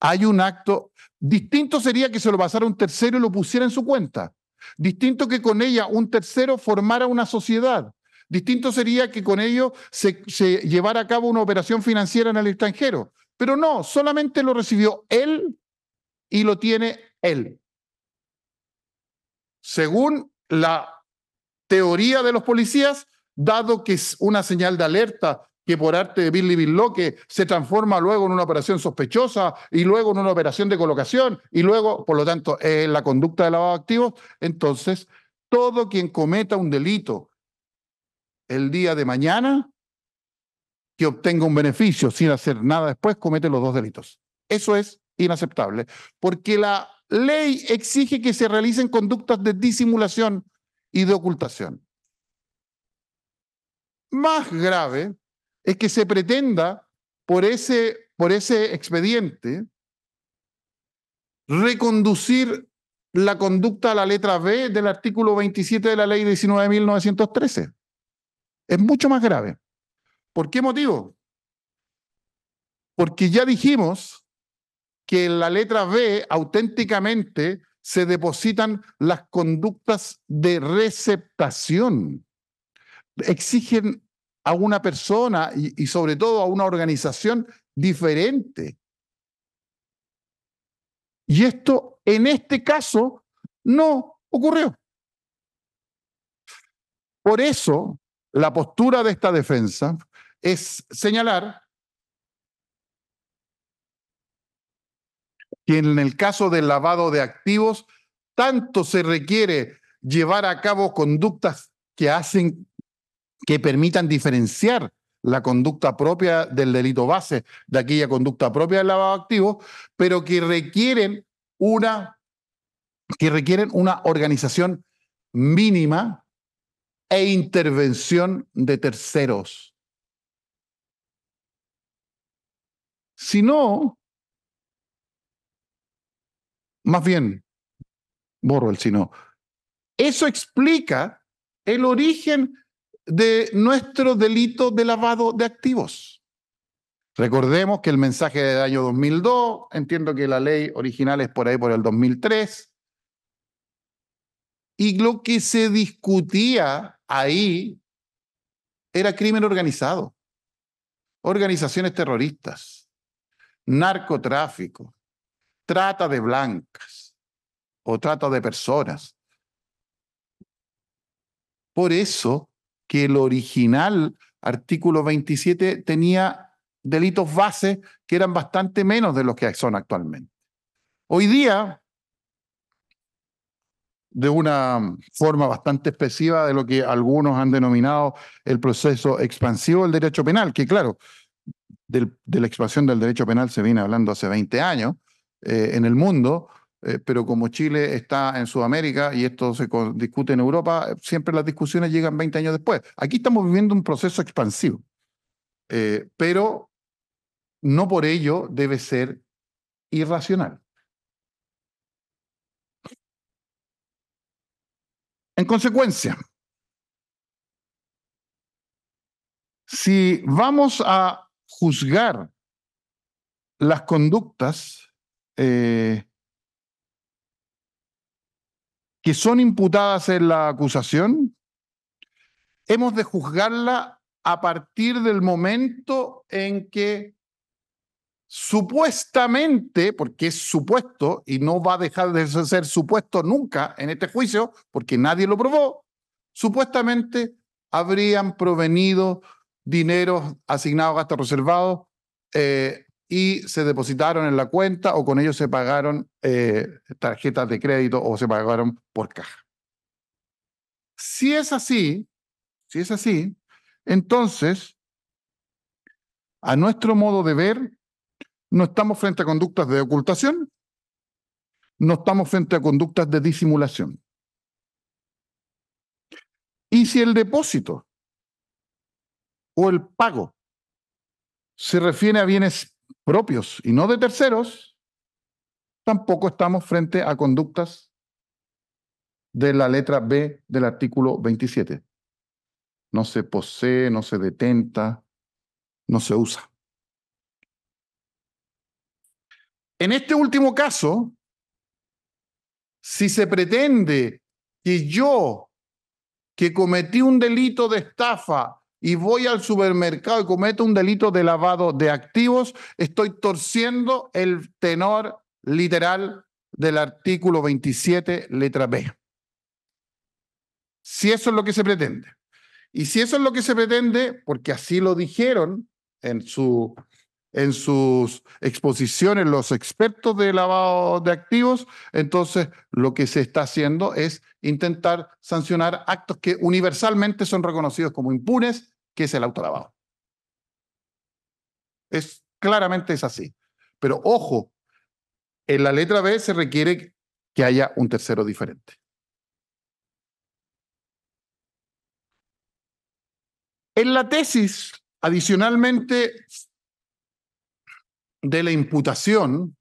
Hay un acto. Distinto sería que se lo pasara un tercero y lo pusiera en su cuenta. Distinto que con ella un tercero formara una sociedad. Distinto sería que con ello se llevara a cabo una operación financiera en el extranjero. Pero no, solamente lo recibió él y lo tiene él. Según la teoría de los policías, dado que es una señal de alerta que por arte de Billy Billoque se transforma luego en una operación sospechosa y luego en una operación de colocación y luego, por lo tanto, en la conducta de lavado de activos. Entonces, todo quien cometa un delito el día de mañana que obtenga un beneficio sin hacer nada después, comete los dos delitos. Eso es inaceptable, porque la ley exige que se realicen conductas de disimulación y de ocultación. Más grave es que se pretenda por ese, por ese expediente reconducir la conducta a la letra B del artículo 27 de la ley 19.913. Es mucho más grave. ¿Por qué motivo? Porque ya dijimos que la letra B auténticamente se depositan las conductas de receptación. Exigen a una persona y, y sobre todo a una organización diferente. Y esto en este caso no ocurrió. Por eso, la postura de esta defensa es señalar que en el caso del lavado de activos, tanto se requiere llevar a cabo conductas que hacen que permitan diferenciar la conducta propia del delito base de aquella conducta propia del lavado de activos, pero que requieren una que requieren una organización mínima e intervención de terceros. Si no, más bien, borro el sino. Eso explica el origen de nuestro delito de lavado de activos. Recordemos que el mensaje del año 2002, entiendo que la ley original es por ahí por el 2003, y lo que se discutía ahí era crimen organizado, organizaciones terroristas, narcotráfico, trata de blancas o trata de personas. Por eso que el original artículo 27 tenía delitos base que eran bastante menos de los que son actualmente. Hoy día, de una forma bastante expresiva de lo que algunos han denominado el proceso expansivo del derecho penal, que claro, de la expansión del derecho penal se viene hablando hace 20 años, eh, en el mundo, eh, pero como Chile está en Sudamérica y esto se discute en Europa, eh, siempre las discusiones llegan 20 años después. Aquí estamos viviendo un proceso expansivo, pero no por ello debe ser irracional. En consecuencia, si vamos a juzgar las conductas, eh, que son imputadas en la acusación, hemos de juzgarla a partir del momento en que supuestamente, porque es supuesto y no va a dejar de ser supuesto nunca en este juicio, porque nadie lo probó, supuestamente habrían provenido dineros asignados a gastos reservados eh, y se depositaron en la cuenta o con ellos se pagaron eh, tarjetas de crédito o se pagaron por caja. Si es así, si es así, entonces, a nuestro modo de ver, no estamos frente a conductas de ocultación, no estamos frente a conductas de disimulación. Y si el depósito o el pago se refiere a bienes propios y no de terceros, tampoco estamos frente a conductas de la letra B del artículo 27. No se posee, no se detenta, no se usa. En este último caso, si se pretende que yo, que cometí un delito de estafa, y voy al supermercado y cometo un delito de lavado de activos, estoy torciendo el tenor literal del artículo 27, letra B. Si eso es lo que se pretende. Y si eso es lo que se pretende, porque así lo dijeron en su en sus exposiciones los expertos de lavado de activos, entonces lo que se está haciendo es intentar sancionar actos que universalmente son reconocidos como impunes, que es el autolavado. Es, claramente es así. Pero ojo, en la letra B se requiere que haya un tercero diferente. En la tesis, adicionalmente, de la imputación,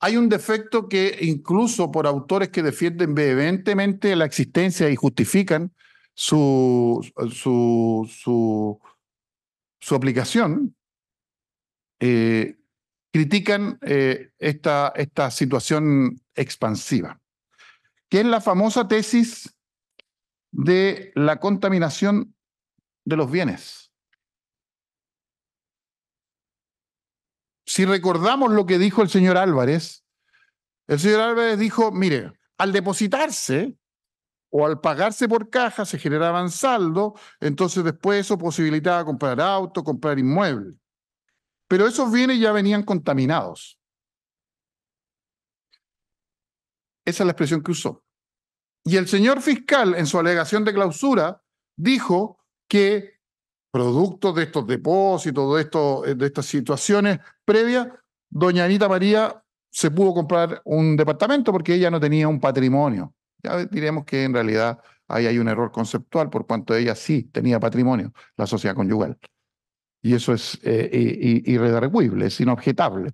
hay un defecto que incluso por autores que defienden vehementemente la existencia y justifican su, su, su, aplicación, eh, critican eh, esta, esta situación expansiva, que es la famosa tesis de la contaminación de los bienes. si recordamos lo que dijo el señor Álvarez, el señor Álvarez dijo, mire, al depositarse o al pagarse por caja se generaban saldo, entonces después eso posibilitaba comprar auto, comprar inmueble. Pero esos bienes ya venían contaminados. Esa es la expresión que usó. Y el señor fiscal en su alegación de clausura dijo que Productos de estos depósitos, de, esto, eh, de estas situaciones previas, doña Anita María se pudo comprar un departamento porque ella no tenía un patrimonio. Ya diremos que en realidad ahí hay un error conceptual por cuanto ella sí tenía patrimonio, la sociedad conyugal. Y eso es eh, es inobjetable.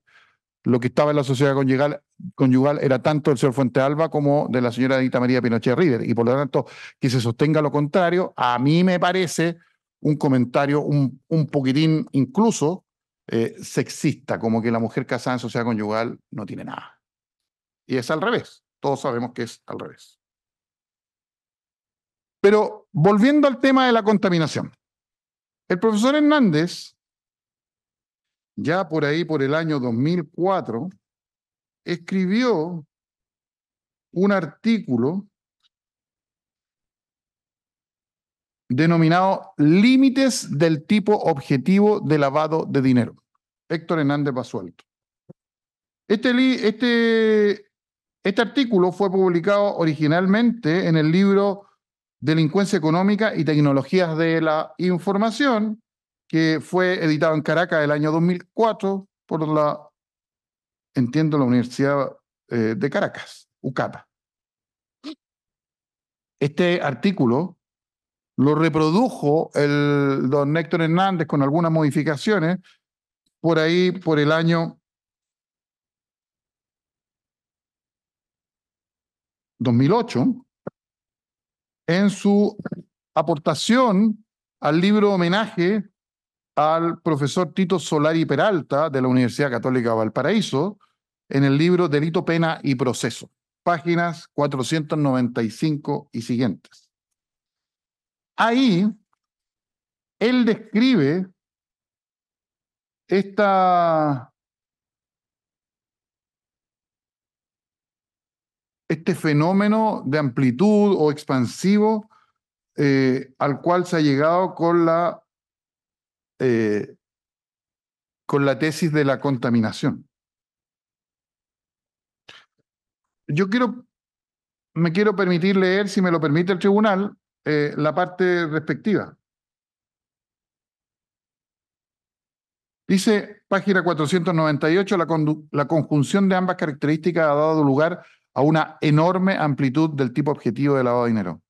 Lo que estaba en la sociedad conyugal, conyugal era tanto del señor Fuente Alba como de la señora Anita María Pinochet River. Y por lo tanto, que se sostenga lo contrario, a mí me parece un comentario un, un poquitín incluso eh, sexista, como que la mujer casada en sociedad conyugal no tiene nada. Y es al revés, todos sabemos que es al revés. Pero volviendo al tema de la contaminación, el profesor Hernández, ya por ahí, por el año 2004, escribió un artículo denominado Límites del tipo objetivo de lavado de dinero. Héctor Hernández Basualto. Este, este, este, artículo fue publicado originalmente en el libro Delincuencia Económica y Tecnologías de la Información, que fue editado en Caracas el año 2004 por la, entiendo, la Universidad eh, de Caracas, UCAPA. Este artículo lo reprodujo el don Néctor Hernández con algunas modificaciones por ahí, por el año 2008, en su aportación al libro homenaje al profesor Tito Solari Peralta de la Universidad Católica de Valparaíso, en el libro Delito, Pena y Proceso, páginas 495 y siguientes ahí él describe este fenómeno de amplitud o expansivo eh, al cual se ha llegado con la, eh, con la tesis de la contaminación. Yo quiero, me quiero permitir leer, si me lo permite el tribunal, eh, la parte respectiva. Dice página 498, la, la conjunción de ambas características ha dado lugar a una enorme amplitud del tipo objetivo de lavado de dinero.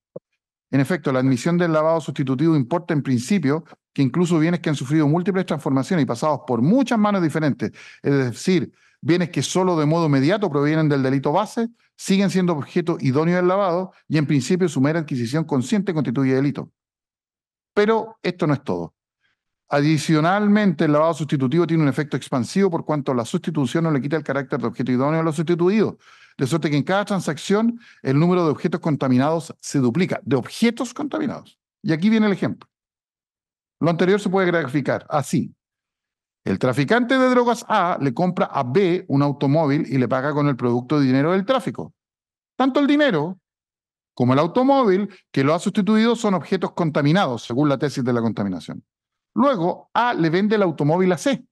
En efecto, la admisión del lavado sustitutivo importa en principio que incluso bienes que han sufrido múltiples transformaciones y pasados por muchas manos diferentes, es decir, bienes que solo de modo inmediato provienen del delito base, siguen siendo objeto idóneo del lavado y en principio su mera adquisición consciente constituye delito. Pero esto no es todo. Adicionalmente, el lavado sustitutivo tiene un efecto expansivo por cuanto la sustitución no le quita el carácter de objeto idóneo a lo sustituido, de suerte que en cada transacción el número de objetos contaminados se duplica, de objetos contaminados. Y aquí viene el ejemplo. Lo anterior se puede graficar así. El traficante de drogas A le compra a B un automóvil y le paga con el producto de dinero del tráfico. Tanto el dinero como el automóvil que lo ha sustituido son objetos contaminados, según la tesis de la contaminación. Luego, A le vende el automóvil a C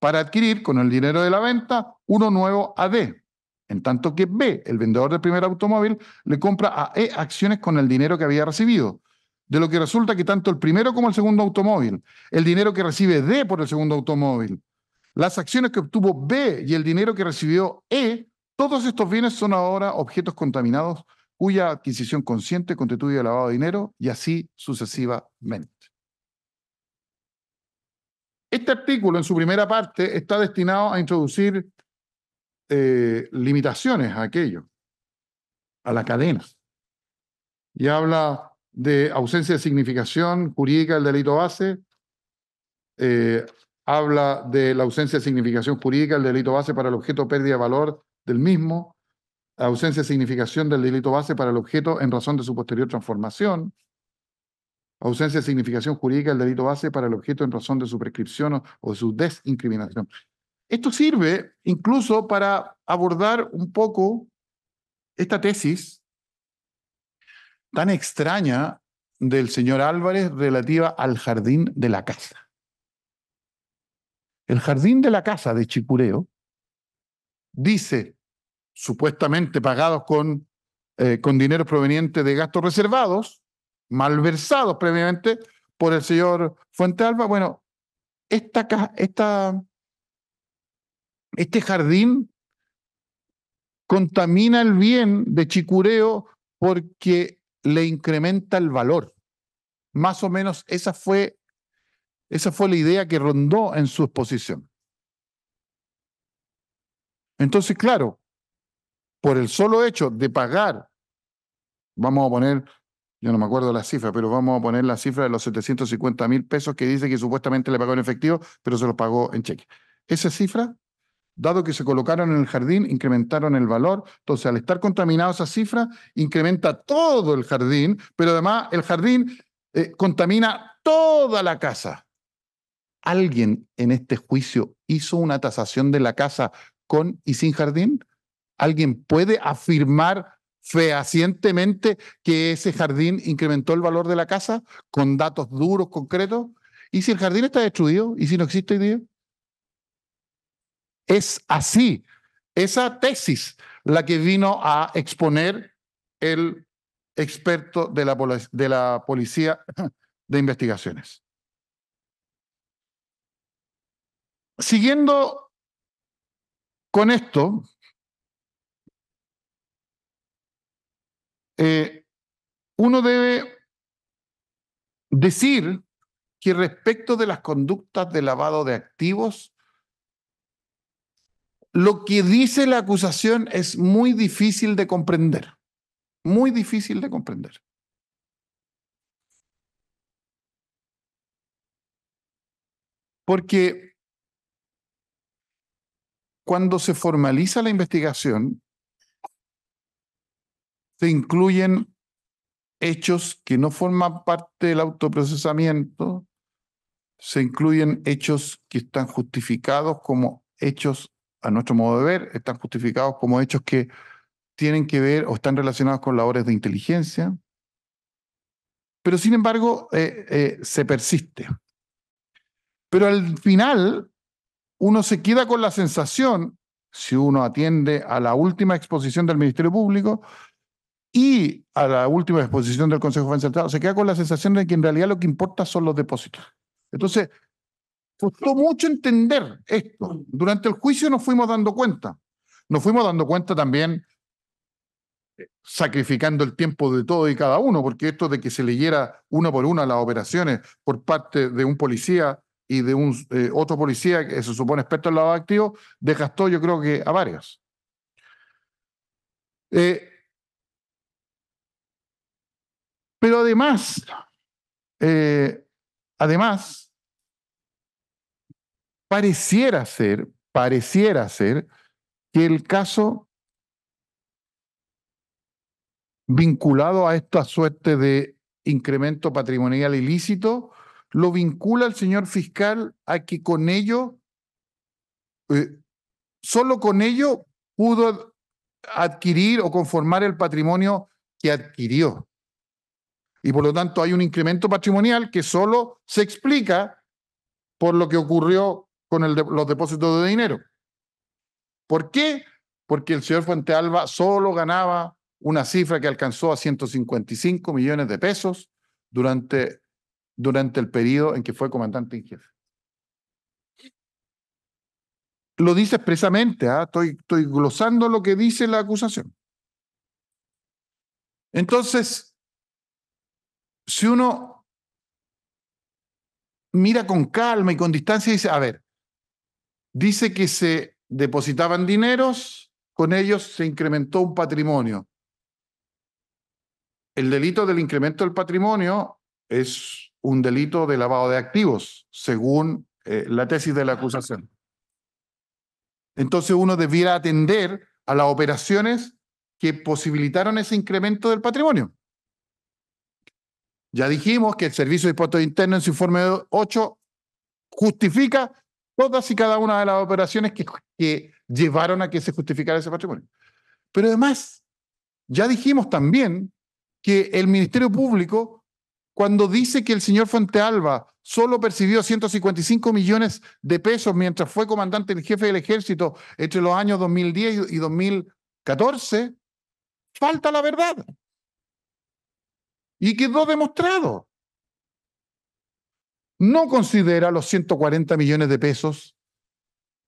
para adquirir con el dinero de la venta uno nuevo a D, en tanto que B, el vendedor del primer automóvil, le compra a E acciones con el dinero que había recibido, de lo que resulta que tanto el primero como el segundo automóvil, el dinero que recibe D por el segundo automóvil, las acciones que obtuvo B y el dinero que recibió E, todos estos bienes son ahora objetos contaminados cuya adquisición consciente constituye el lavado de dinero y así sucesivamente. Este artículo en su primera parte está destinado a introducir eh, limitaciones a aquello, a la cadena. Y habla de ausencia de significación jurídica del delito base, eh, habla de la ausencia de significación jurídica del delito base para el objeto pérdida de valor del mismo, ausencia de significación del delito base para el objeto en razón de su posterior transformación, ausencia de significación jurídica del delito base para el objeto en razón de su prescripción o, o su desincriminación. Esto sirve incluso para abordar un poco esta tesis tan extraña del señor Álvarez relativa al jardín de la casa. El jardín de la casa de Chicureo dice, supuestamente pagados con, eh, con dinero proveniente de gastos reservados, malversados previamente por el señor Fuente Alba, bueno, esta, esta, este jardín contamina el bien de Chicureo porque le incrementa el valor. Más o menos esa fue, esa fue la idea que rondó en su exposición. Entonces, claro, por el solo hecho de pagar, vamos a poner, yo no me acuerdo la cifra, pero vamos a poner la cifra de los 750 mil pesos que dice que supuestamente le pagó en efectivo, pero se lo pagó en cheque. Esa cifra Dado que se colocaron en el jardín, incrementaron el valor. Entonces, al estar contaminado esa cifra, incrementa todo el jardín, pero además el jardín eh, contamina toda la casa. ¿Alguien en este juicio hizo una tasación de la casa con y sin jardín? ¿Alguien puede afirmar fehacientemente que ese jardín incrementó el valor de la casa con datos duros, concretos? ¿Y si el jardín está destruido? ¿Y si no existe hoy día? Es así. Esa tesis la que vino a exponer el experto de la, de la Policía de Investigaciones. Siguiendo con esto, eh, uno debe decir que respecto de las conductas de lavado de activos, lo que dice la acusación es muy difícil de comprender. Muy difícil de comprender. Porque cuando se formaliza la investigación, se incluyen hechos que no forman parte del autoprocesamiento, se incluyen hechos que están justificados como hechos a nuestro modo de ver, están justificados como hechos que tienen que ver o están relacionados con labores de inteligencia. Pero sin embargo, eh, eh, se persiste. Pero al final, uno se queda con la sensación, si uno atiende a la última exposición del Ministerio Público y a la última exposición del Consejo Federal, se queda con la sensación de que en realidad lo que importa son los depósitos. Entonces, costó mucho entender esto. Mm. Durante el juicio nos fuimos dando cuenta. Nos fuimos dando cuenta también eh, sacrificando el tiempo de todo y cada uno, porque esto de que se leyera una por una las operaciones por parte de un policía y de un eh, otro policía que se supone experto en lavado de activos, desgastó yo creo que a varios. Eh, pero además, además, pareciera ser, pareciera ser que el caso vinculado a esta suerte de incremento patrimonial ilícito, lo vincula el señor fiscal a que con ello, eh, solo con ello pudo adquirir o conformar el patrimonio que adquirió. Y por lo tanto hay un incremento patrimonial que solo se explica por lo que ocurrió con los depósitos de dinero. ¿Por qué? Porque el señor Fuente Alba solo ganaba una cifra que alcanzó a 155 millones de pesos durante, durante el periodo en que fue comandante en jefe. Lo dice expresamente, Ah, estoy, estoy glosando lo que dice la acusación. Entonces, si uno mira con calma y con distancia y dice, a ver, dice que se depositaban dineros, con ellos se incrementó un patrimonio. El delito del incremento del patrimonio es un delito de lavado de activos, según eh, la tesis de la acusación. Entonces uno debiera atender a las operaciones que posibilitaron ese incremento del patrimonio. Ya dijimos que el Servicio de Impuestos Internos en su informe 8 justifica todas y cada una de las operaciones que, llevaron a que se justificara ese patrimonio. Pero además, ya dijimos también que el Ministerio Público, cuando dice que el señor Fuentealba solo percibió 155 millones de pesos mientras fue comandante en jefe del ejército entre los años 2010 y 2014, falta la verdad. Y quedó demostrado no considera los 140 millones de pesos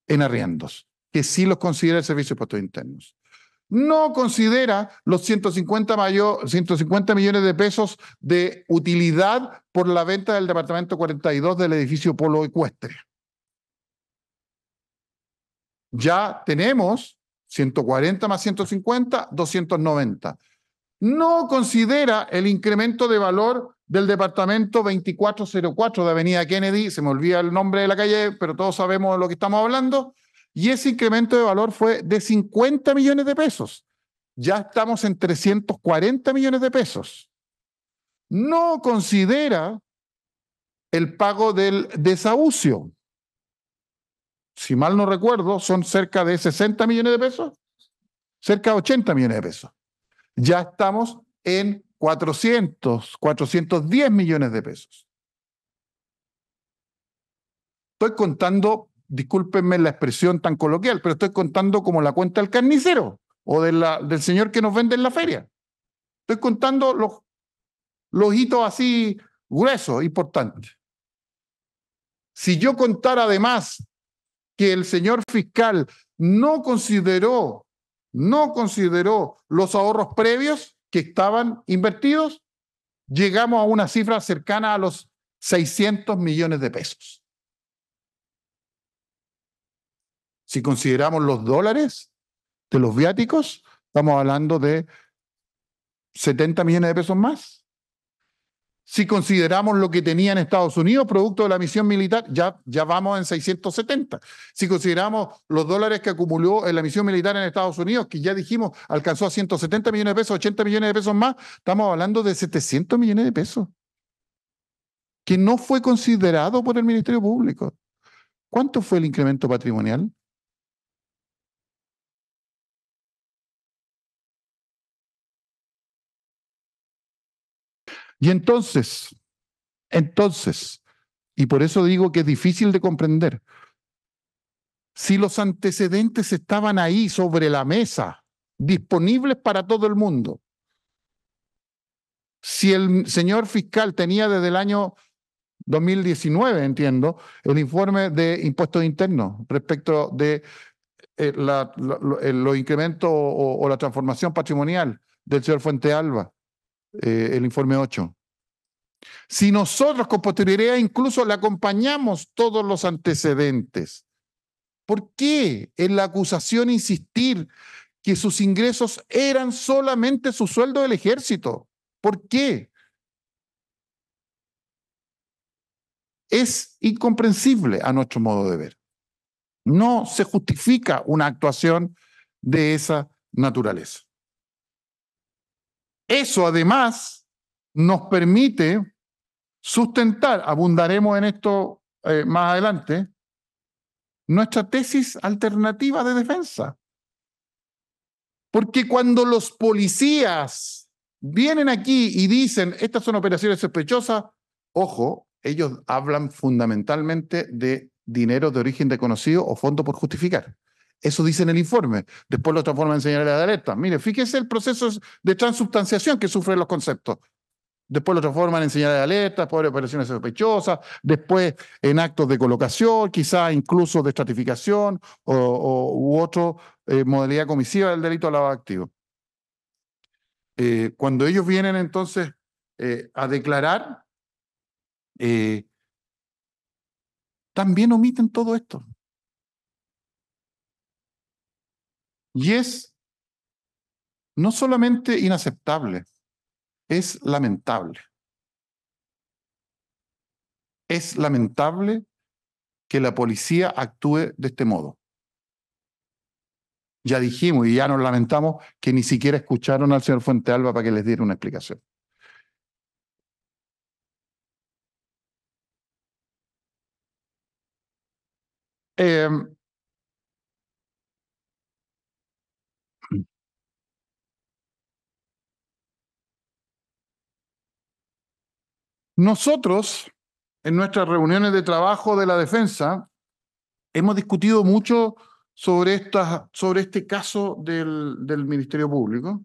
en arriendos, que sí los considera el Servicio de Impuestos Internos. No considera los 150, 150 millones de pesos de utilidad por la venta del departamento 42 del edificio Polo Ecuestre. Ya tenemos 140 más 150, 290 no considera el incremento de valor del departamento 2404 de Avenida Kennedy, se me olvida el nombre de la calle, pero todos sabemos de lo que estamos hablando, y ese incremento de valor fue de 50 millones de pesos. Ya estamos en 340 millones de pesos. No considera el pago del desahucio. Si mal no recuerdo, son cerca de 60 millones de pesos, cerca de 80 millones de pesos ya estamos en 400, 410 millones de pesos. Estoy contando, discúlpenme la expresión tan coloquial, pero estoy contando como la cuenta del carnicero o de la, del señor que nos vende en la feria. Estoy contando los, los hitos así gruesos, importantes. Si yo contara además que el señor fiscal no consideró no consideró los ahorros previos que estaban invertidos, llegamos a una cifra cercana a los 600 millones de pesos. Si consideramos los dólares de los viáticos, estamos hablando de 70 millones de pesos más. Si consideramos lo que tenía en Estados Unidos, producto de la misión militar, ya, ya vamos en 670. Si consideramos los dólares que acumuló en la misión militar en Estados Unidos, que ya dijimos alcanzó a 170 millones de pesos, 80 millones de pesos más, estamos hablando de 700 millones de pesos, que no fue considerado por el Ministerio Público. ¿Cuánto fue el incremento patrimonial? Y entonces, entonces, y por eso digo que es difícil de comprender, si los antecedentes estaban ahí sobre la mesa, disponibles para todo el mundo, si el señor fiscal tenía desde el año 2019, entiendo, el informe de impuestos internos respecto de eh, los incrementos o, la transformación patrimonial del señor Fuente Alba. Eh, el informe 8. Si nosotros con posterioridad incluso le acompañamos todos los antecedentes, ¿por qué en la acusación insistir que sus ingresos eran solamente su sueldo del ejército? ¿Por qué? Es incomprensible a nuestro modo de ver. No se justifica una actuación de esa naturaleza. Eso además nos permite sustentar, abundaremos en esto eh, más adelante, nuestra tesis alternativa de defensa. Porque cuando los policías vienen aquí y dicen, estas son operaciones sospechosas, ojo, ellos hablan fundamentalmente de dinero de origen desconocido o fondo por justificar. Eso dice en el informe. Después lo transforman en señales de alerta. Mire, fíjese el proceso de transubstanciación que sufren los conceptos. Después lo transforman en señales de alerta, después operaciones sospechosas, después en actos de colocación, quizá incluso de estratificación o, u otra eh, modalidad comisiva del delito al lavado activo. Eh, cuando ellos vienen entonces eh, a declarar, también omiten todo esto. Y es no solamente inaceptable, es lamentable. Es lamentable que la policía actúe de este modo. Ya dijimos y ya nos lamentamos que ni siquiera escucharon al señor Fuente Alba para que les diera una explicación. Em, Nosotros, en nuestras reuniones de trabajo de la defensa, hemos discutido mucho sobre, esta, sobre este caso del, del Ministerio Público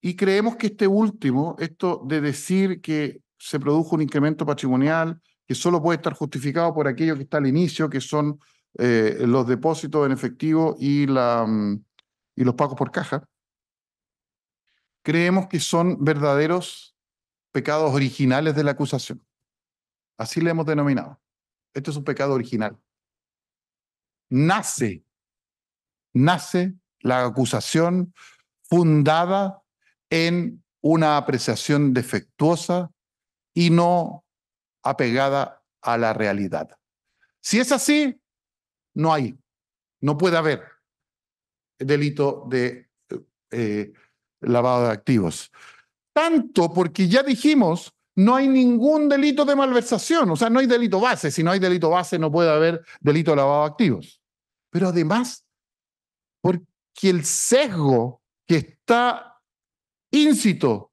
y creemos que este último, esto de decir que se produjo un incremento patrimonial, que solo puede estar justificado por aquello que está al inicio, que son eh, los depósitos en efectivo y, la, y los pagos por caja, creemos que son verdaderos pecados originales de la acusación. Así le hemos denominado. Esto es un pecado original. Nace, nace la acusación fundada en una apreciación defectuosa y no apegada a la realidad. Si es así, no hay, no puede haber delito de eh, eh, lavado de activos. Tanto porque ya dijimos, no hay ningún delito de malversación, o sea, no hay delito base. Si no hay delito base, no puede haber delito lavado de activos. Pero además, porque el sesgo que está íncito,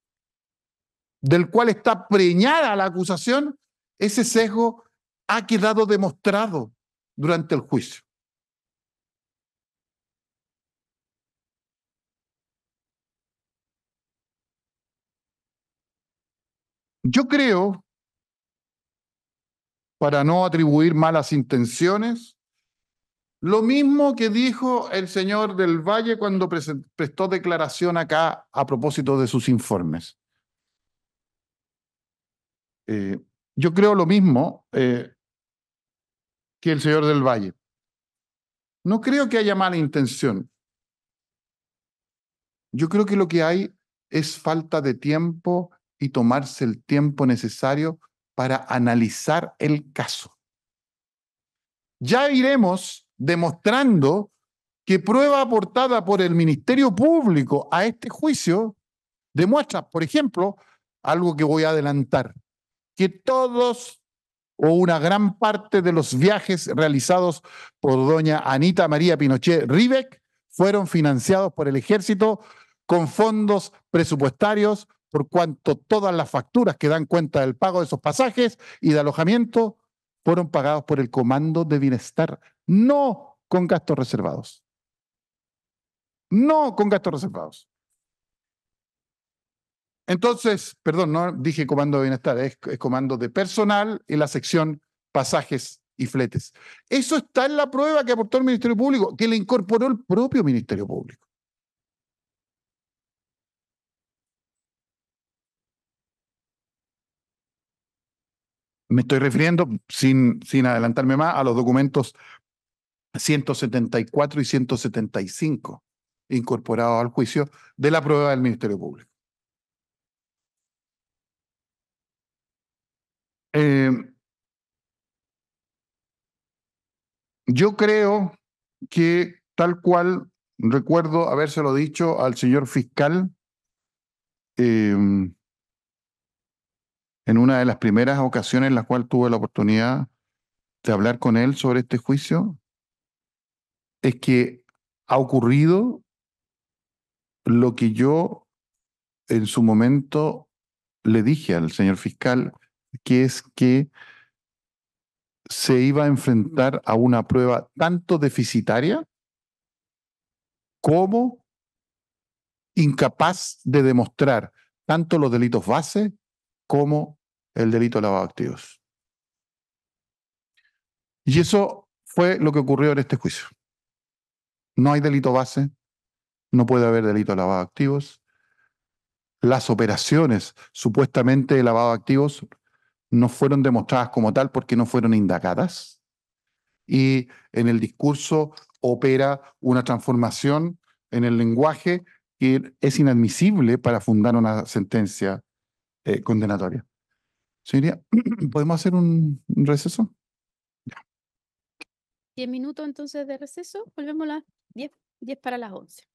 del cual está preñada la acusación, ese sesgo ha quedado demostrado durante el juicio. Yo creo, para no atribuir malas intenciones, lo mismo que dijo el señor del Valle cuando prestó declaración acá a propósito de sus informes. Eh, yo creo lo mismo eh, que el señor del Valle. No creo que haya mala intención. Yo creo que lo que hay es falta de tiempo y tomarse el tiempo necesario para analizar el caso. Ya iremos demostrando que prueba aportada por el Ministerio Público a este juicio demuestra, por ejemplo, algo que voy a adelantar, que todos o una gran parte de los viajes realizados por doña Anita María Pinochet Rivek fueron financiados por el ejército con fondos presupuestarios por cuanto todas las facturas que dan cuenta del pago de esos pasajes y de alojamiento fueron pagados por el Comando de Bienestar, no con gastos reservados. No con gastos reservados. Entonces, perdón, no dije Comando de Bienestar, es, Comando de Personal en la sección pasajes y fletes. Eso está en la prueba que aportó el Ministerio Público, que le incorporó el propio Ministerio Público. Me estoy refiriendo, sin, sin adelantarme más, a los documentos 174 y 175 incorporados al juicio de la prueba del Ministerio Público. Eh, yo creo que tal cual recuerdo habérselo dicho al señor fiscal eh, en una de las primeras ocasiones en las cuales tuve la oportunidad de hablar con él sobre este juicio, es que ha ocurrido lo que yo en su momento le dije al señor fiscal, que es que se iba a enfrentar a una prueba tanto deficitaria como incapaz de demostrar tanto los delitos base como el delito de lavado de activos. Y eso fue lo que ocurrió en este juicio. No hay delito base, no puede haber delito de lavado de activos. Las operaciones supuestamente de lavado de activos no fueron demostradas como tal porque no fueron indagadas. Y en el discurso opera una transformación en el lenguaje que es inadmisible para fundar una sentencia eh, condenatoria. Señoría, ¿podemos hacer un receso? Ya. Diez minutos entonces de receso, volvemos a las diez, diez para las once.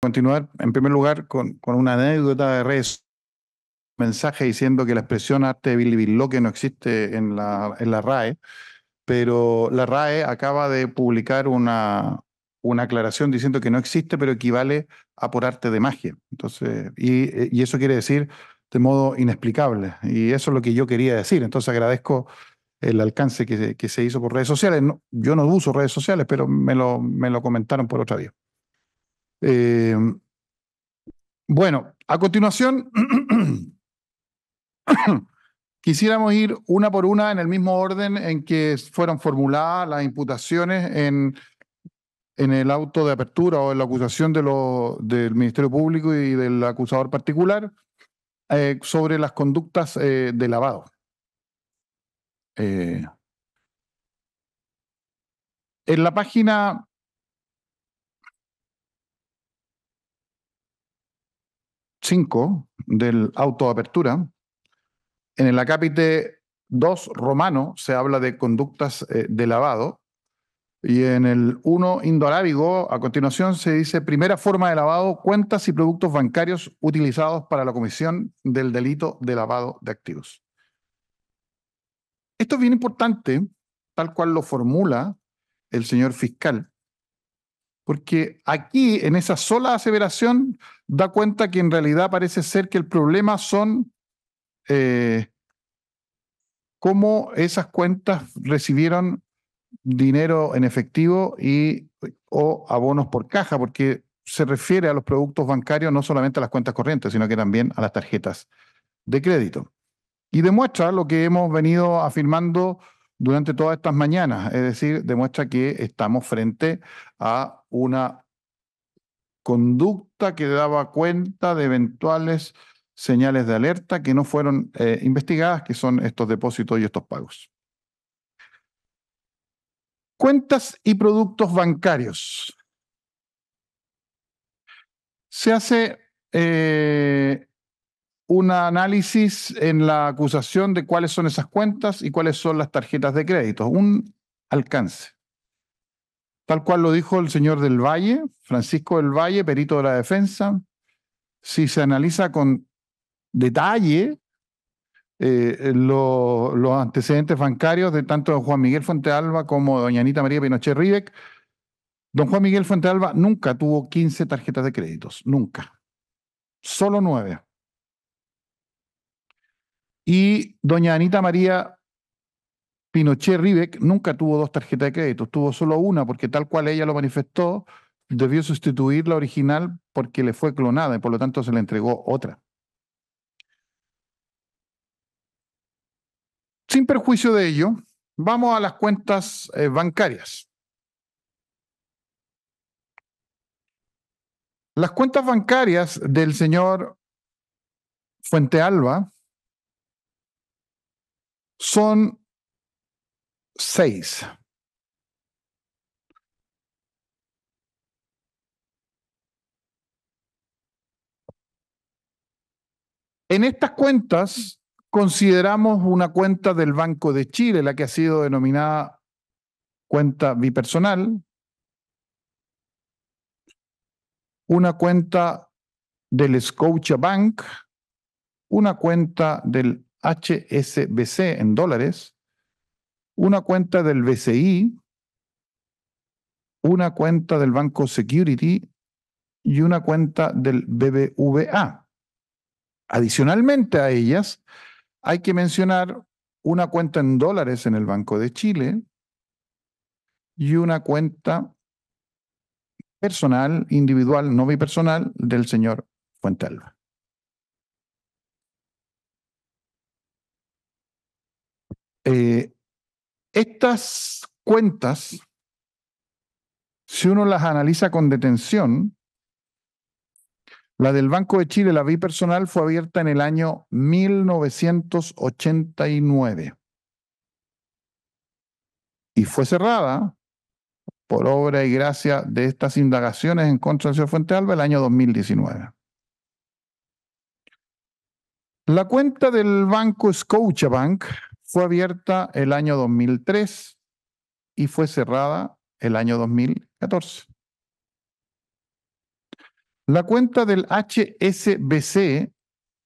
continuar en primer lugar con, una anécdota de redes mensaje diciendo que la expresión arte de Billy no existe en la, en la RAE, pero la RAE acaba de publicar una, una aclaración diciendo que no existe, pero equivale a por arte de magia. Entonces, y, y eso quiere decir de modo inexplicable. Y eso es lo que yo quería decir. Entonces agradezco el alcance que, que se hizo por redes sociales. yo no uso redes sociales, pero me lo, me lo comentaron por otra vía. Eh, bueno, a continuación, quisiéramos ir una por una en el mismo orden en que fueron formuladas las imputaciones en, en el auto de apertura o en la acusación del Ministerio Público y del acusador particular eh, sobre las conductas eh, de lavado. en la página del auto apertura. En el acápite 2 romano se habla de conductas eh, de lavado. Y en el 1 indoarábigo, a continuación, se dice primera forma de lavado, cuentas y productos bancarios utilizados para la comisión del delito de lavado de activos. Esto es bien importante, tal cual lo formula el señor fiscal, porque aquí, en esa sola aseveración, da cuenta que en realidad parece ser que el problema son eh, cómo esas cuentas recibieron dinero en efectivo y o abonos por caja, porque se refiere a los productos bancarios no solamente a las cuentas corrientes, sino que también a las tarjetas de crédito. Y demuestra lo que hemos venido afirmando durante todas estas mañanas, es decir, demuestra que estamos frente a una conducta que daba cuenta de eventuales señales de alerta que no fueron eh, investigadas, que son estos depósitos y estos pagos. Cuentas y productos bancarios. Se hace eh, un análisis en la acusación de cuáles son esas cuentas y cuáles son las tarjetas de crédito, un alcance tal cual lo dijo el señor del Valle, Francisco del Valle, perito de la defensa, si se analiza con detalle eh, los antecedentes bancarios de tanto Juan Miguel Fuentealba como doña Anita María Pinochet Rivek, don Juan Miguel Fuentealba nunca tuvo 15 tarjetas de créditos, nunca, solo 9. Y doña Anita María Pinochet ribeck nunca tuvo dos tarjetas de crédito, tuvo solo una, porque tal cual ella lo manifestó, debió sustituir la original porque le fue clonada y por lo tanto se le entregó otra. Sin perjuicio de ello, vamos a las cuentas eh, bancarias. Las cuentas bancarias del señor Fuente son 6. En estas cuentas consideramos una cuenta del Banco de Chile, la que ha sido denominada cuenta bipersonal, una cuenta del Scotia Bank, una cuenta del HSBC en dólares, una cuenta del BCI, una cuenta del Banco Security y una cuenta del BBVA. Adicionalmente a ellas, hay que mencionar una cuenta en dólares en el Banco de Chile y una cuenta personal, individual, no bipersonal, del señor Fuente Eh, estas cuentas, si uno las analiza con detención, la del Banco de Chile, la vi personal, fue abierta en el año 1989 y fue cerrada por obra y gracia de estas indagaciones en contra del señor Fuente Alba el año 2019. La cuenta del banco Scotiabank fue abierta el año 2003 y fue cerrada el año 2014. La cuenta del HSBC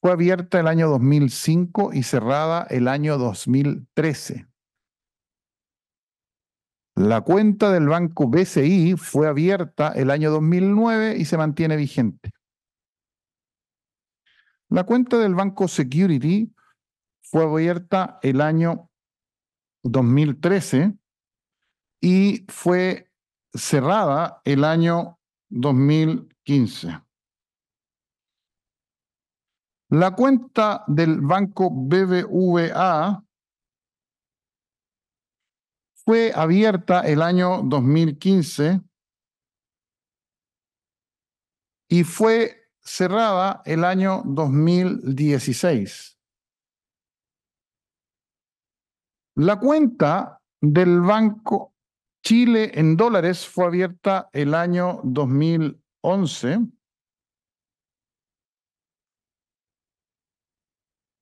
fue abierta el año 2005 y cerrada el año 2013. La cuenta del banco BCI fue abierta el año 2009 y se mantiene vigente. La cuenta del banco Security fue abierta el año 2013 y fue cerrada el año 2015. La cuenta del banco BBVA fue abierta el año 2015 y fue cerrada el año 2016. La cuenta del Banco Chile en dólares fue abierta el año 2011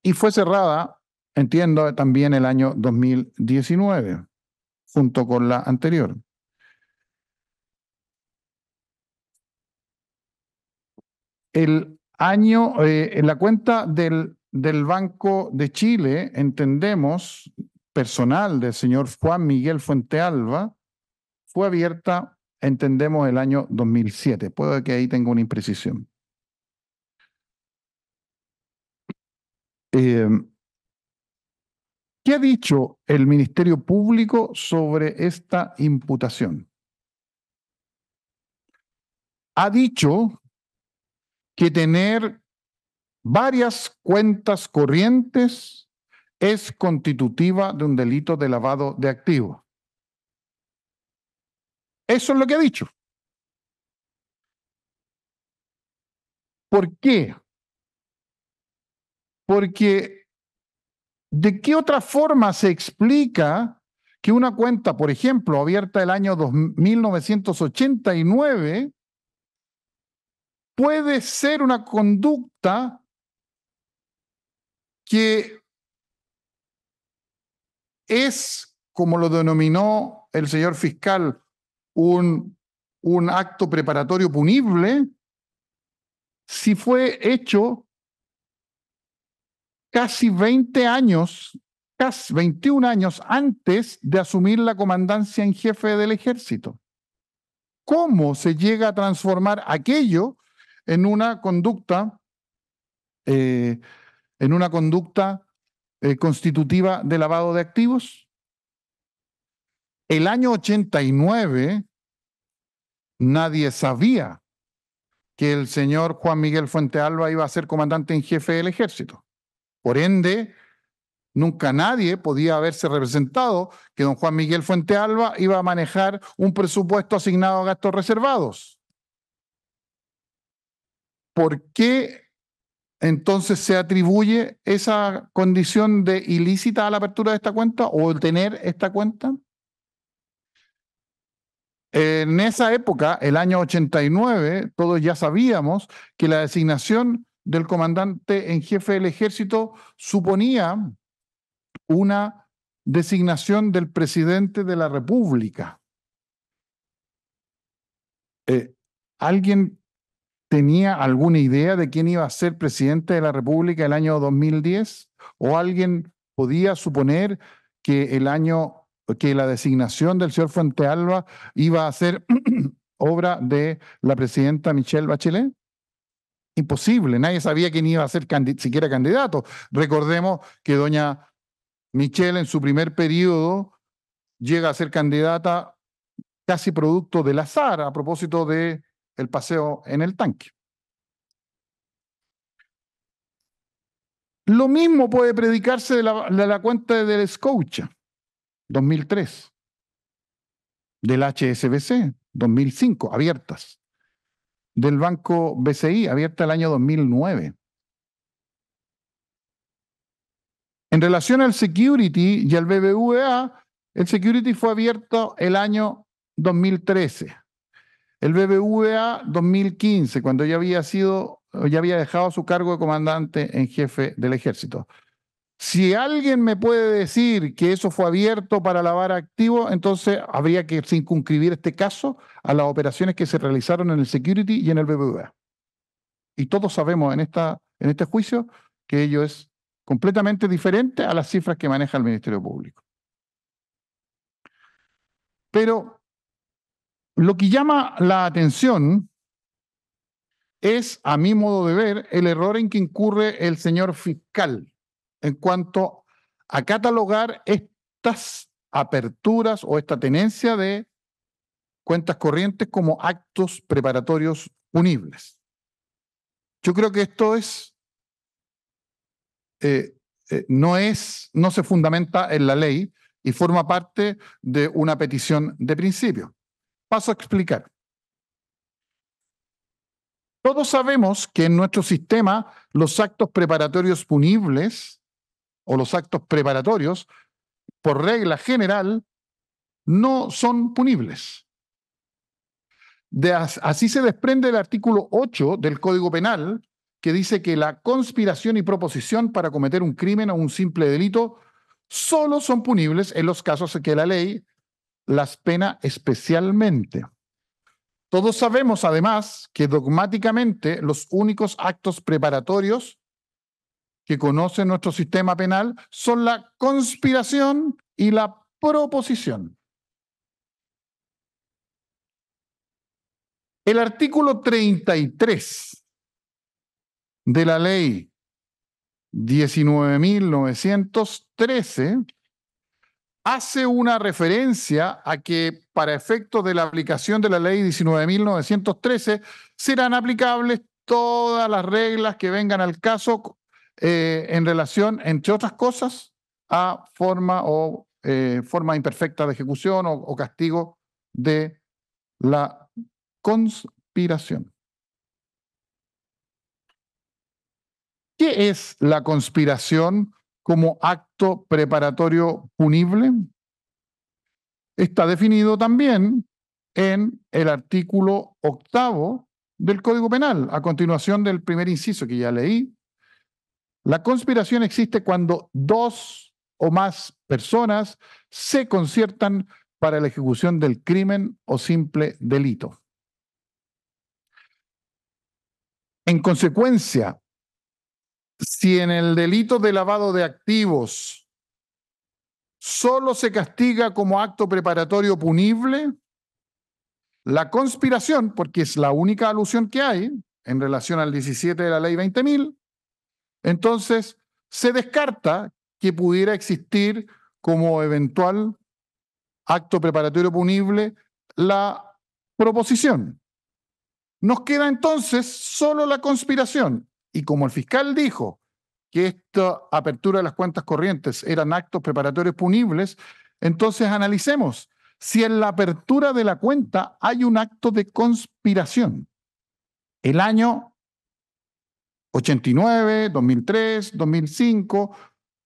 y fue cerrada, entiendo, también el año 2019, junto con la anterior. El año, eh, en la cuenta del, del Banco de Chile, entendemos, personal del señor Juan Miguel Fuentealba fue abierta, entendemos, el año 2007. Puede que ahí tenga una imprecisión. Em, ¿Qué ha dicho el Ministerio Público sobre esta imputación? Ha dicho que tener varias cuentas corrientes es constitutiva de un delito de lavado de activos. Eso es lo que ha dicho. ¿Por qué? Porque ¿de qué otra forma se explica que una cuenta, por ejemplo, abierta el año 1989, puede ser una conducta que es, como lo denominó el señor fiscal, un, acto preparatorio punible si fue hecho casi 20 años, casi 21 años antes de asumir la comandancia en jefe del ejército. ¿Cómo se llega a transformar aquello en una conducta, eh, en una conducta eh, constitutiva de lavado de activos. El año 89 nadie sabía que el señor Juan Miguel Fuentealba iba a ser comandante en jefe del ejército. Por ende, nunca nadie podía haberse representado que don Juan Miguel Fuentealba iba a manejar un presupuesto asignado a gastos reservados. ¿Por qué entonces se atribuye esa condición de ilícita a la apertura de esta cuenta o tener esta cuenta. En esa época, el año 89, todos ya sabíamos que la designación del comandante en jefe del ejército suponía una designación del presidente de la República. Eh, alguien tenía alguna idea de quién iba a ser presidente de la República el año 2010? ¿O alguien podía suponer que el año que la designación del señor Fuente Alba iba a ser obra de la presidenta Michelle Bachelet? Imposible, nadie sabía quién iba a ser siquiera candidato. Recordemos que doña Michelle en su primer periodo llega a ser candidata casi producto del azar a propósito de el paseo en el tanque. Lo mismo puede predicarse de la, cuenta del Scotia, 2003, del HSBC, 2005, abiertas, del Banco BCI, abierta el año 2009. En relación al security y al BBVA, el security fue abierto el año 2013. El BBVA 2015, cuando ya había sido, ya había dejado su cargo de comandante en jefe del ejército. Si alguien me puede decir que eso fue abierto para lavar activos, entonces habría que circunscribir este caso a las operaciones que se realizaron en el Security y en el BBVA. Y todos sabemos en, esta, en este juicio que ello es completamente diferente a las cifras que maneja el Ministerio Público. Pero lo que llama la atención es, a mi modo de ver, el error en que incurre el señor fiscal en cuanto a catalogar estas aperturas o esta tenencia de cuentas corrientes como actos preparatorios punibles. Yo creo que esto es, eh, eh, no es, no se fundamenta en la ley y forma parte de una petición de principio. Paso a explicar. Todos sabemos que en nuestro sistema los actos preparatorios punibles o los actos preparatorios, por regla general, no son punibles. así se desprende el artículo 8 del Código Penal, que dice que la conspiración y proposición para cometer un crimen o un simple delito solo son punibles en los casos en que la ley las pena especialmente. Todos sabemos, además, que dogmáticamente los únicos actos preparatorios que conoce nuestro sistema penal son la conspiración y la proposición. El artículo 33 de la ley 19.913 hace una referencia a que para efectos de la aplicación de la ley 19.913 serán aplicables todas las reglas que vengan al caso eh, en relación, entre otras cosas, a forma o eh, forma imperfecta de ejecución o, o castigo de la conspiración. ¿Qué es la conspiración? como acto preparatorio punible? Está definido también en el artículo octavo del Código Penal, a continuación del primer inciso que ya leí. La conspiración existe cuando dos o más personas se conciertan para la ejecución del crimen o simple delito. En consecuencia, si en el delito de lavado de activos solo se castiga como acto preparatorio punible, la conspiración, porque es la única alusión que hay en relación al 17 de la ley 20.000, entonces se descarta que pudiera existir como eventual acto preparatorio punible la proposición. Nos queda entonces solo la conspiración y como el fiscal dijo que esta apertura de las cuentas corrientes eran actos preparatorios punibles, entonces analicemos si en la apertura de la cuenta hay un acto de conspiración. El año 89, 2003, 2005,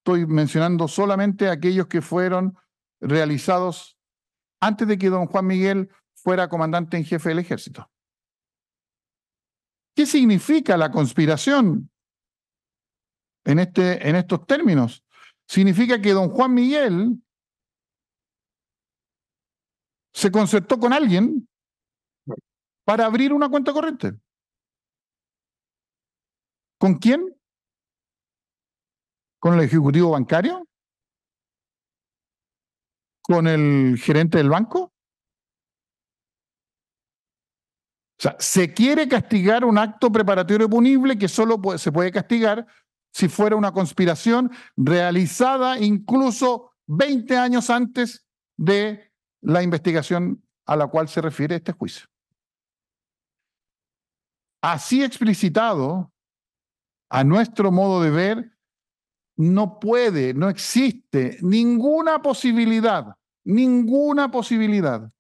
estoy mencionando solamente aquellos que fueron realizados antes de que don Juan Miguel fuera comandante en jefe del ejército. ¿Qué significa la conspiración en, este, en estos términos? Significa que don Juan Miguel se concertó con alguien para abrir una cuenta corriente. ¿Con quién? ¿Con el ejecutivo bancario? ¿Con el gerente del banco? O sea, se quiere castigar un acto preparatorio punible que solo se puede castigar si fuera una conspiración realizada incluso 20 años antes de la investigación a la cual se refiere este juicio. Así explicitado, a nuestro modo de ver, no puede, no existe ninguna posibilidad, ninguna posibilidad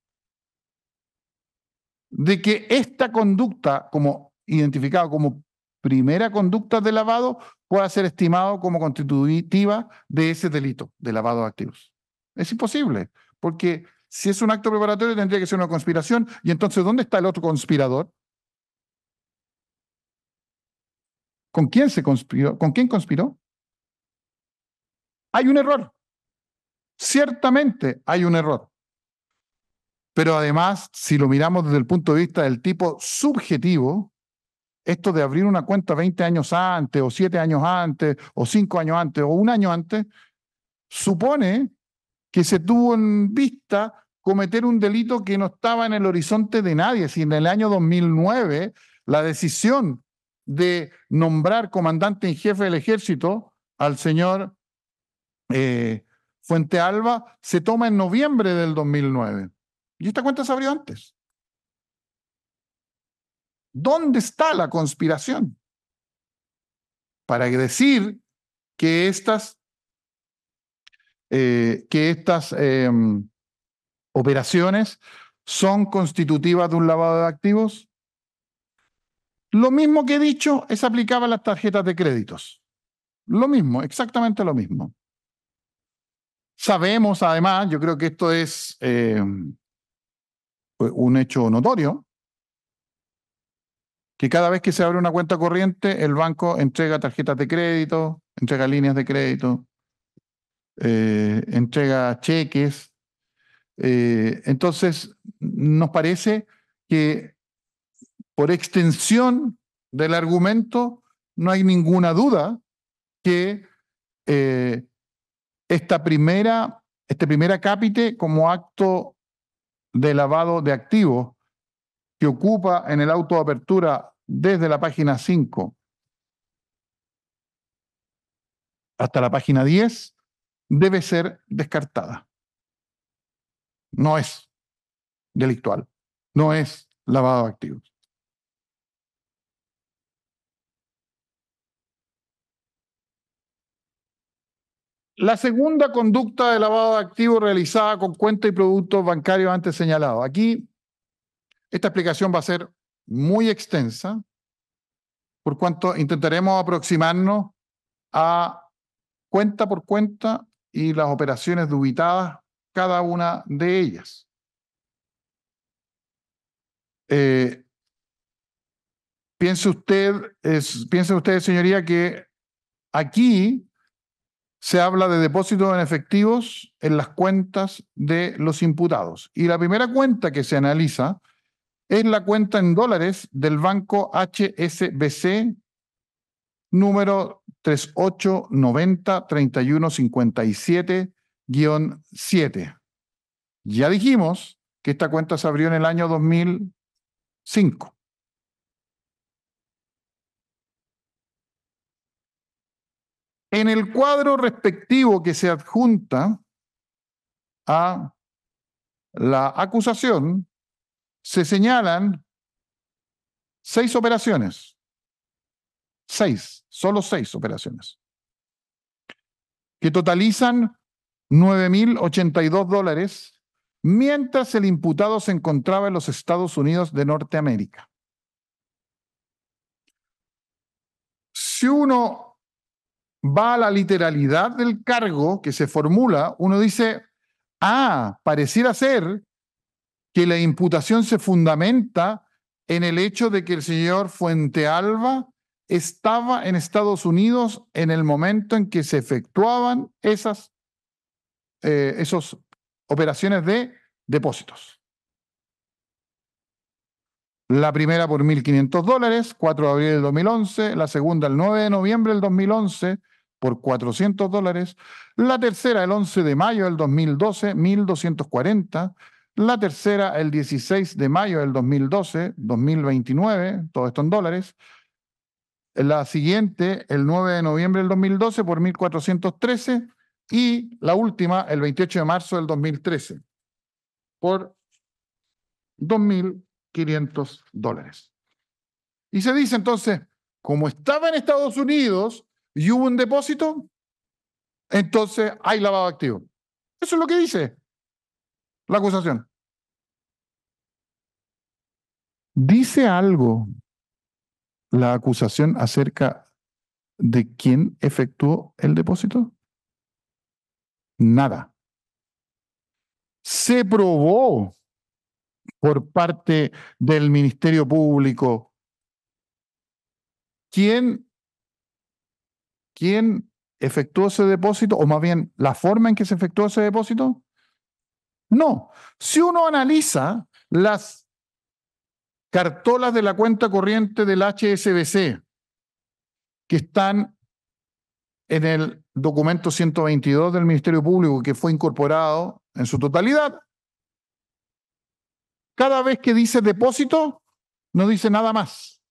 de que esta conducta, como identificado como primera conducta de lavado, pueda ser estimado como constitutiva de ese delito de lavado de activos. Es imposible, porque si es un acto preparatorio tendría que ser una conspiración, y entonces ¿dónde está el otro conspirador? ¿Con quién se conspiró? ¿Con quién conspiró? Hay un error. Ciertamente hay un error. Pero además, si lo miramos desde el punto de vista del tipo subjetivo, esto de abrir una cuenta 20 años antes, o 7 años antes, o 5 años antes, o un año antes, supone que se tuvo en vista cometer un delito que no estaba en el horizonte de nadie. Si en el año 2009 la decisión de nombrar comandante en jefe del ejército al señor eh, Fuente Alba se toma en noviembre del 2009. Y esta cuenta se abrió antes. ¿Dónde está la conspiración? Para decir que estas, eh, que estas em, operaciones son constitutivas de un lavado de activos. Lo mismo que he dicho es aplicable a las tarjetas de créditos. Lo mismo, exactamente lo mismo. Sabemos, además, yo creo que esto es em, un hecho notorio, que cada vez que se abre una cuenta corriente, el banco entrega tarjetas de crédito, entrega líneas de crédito, eh, entrega cheques. Eh, entonces, nos parece que por extensión del argumento, no hay ninguna duda que eh, esta primera, este primer acápite como acto de lavado de activos que ocupa en el auto de apertura desde la página 5 hasta la página 10 debe ser descartada. No es delictual, no es lavado de activos. La segunda conducta de lavado de activos realizada con cuenta y productos bancarios antes señalado. Aquí esta explicación va a ser muy extensa, por cuanto intentaremos aproximarnos a cuenta por cuenta y las operaciones dubitadas, cada una de ellas. Eh, piense usted, piense usted, señoría, que aquí se habla de depósitos en efectivos en las cuentas de los imputados. Y la primera cuenta que se analiza es la cuenta en dólares del banco HSBC número 3890-3157-7. Ya dijimos que esta cuenta se abrió en el año 2005. en el cuadro respectivo que se adjunta a la acusación, se señalan seis operaciones. Seis, solo seis operaciones. Que totalizan 9.082 dólares mientras el imputado se encontraba en los Estados Unidos de Norteamérica. Si uno va a la literalidad del cargo que se formula, uno dice, ah, pareciera ser que la imputación se fundamenta en el hecho de que el señor Fuentealba estaba en Estados Unidos en el momento en que se efectuaban esas eh, esos operaciones de depósitos. La primera por 1.500 dólares, 4 de abril del 2011, la segunda el 9 de noviembre del 2011, por 400 dólares, la tercera el 11 de mayo del 2012, 1240, la tercera el 16 de mayo del 2012, 2029, todo esto en dólares, la siguiente el 9 de noviembre del 2012 por 1413 y la última el 28 de marzo del 2013 por 2.500 dólares. Y se dice entonces, como estaba en Estados Unidos, y hubo un depósito, entonces hay lavado activo. Eso es lo que dice la acusación. ¿Dice algo la acusación acerca de quién efectuó el depósito? Nada. Se probó por parte del Ministerio Público quién quién efectuó ese depósito, o más bien la forma en que se efectuó ese depósito? No. Si uno analiza las cartolas de la cuenta corriente del HSBC que están en el documento 122 del Ministerio Público que fue incorporado en su totalidad, cada vez que dice depósito, no dice nada más.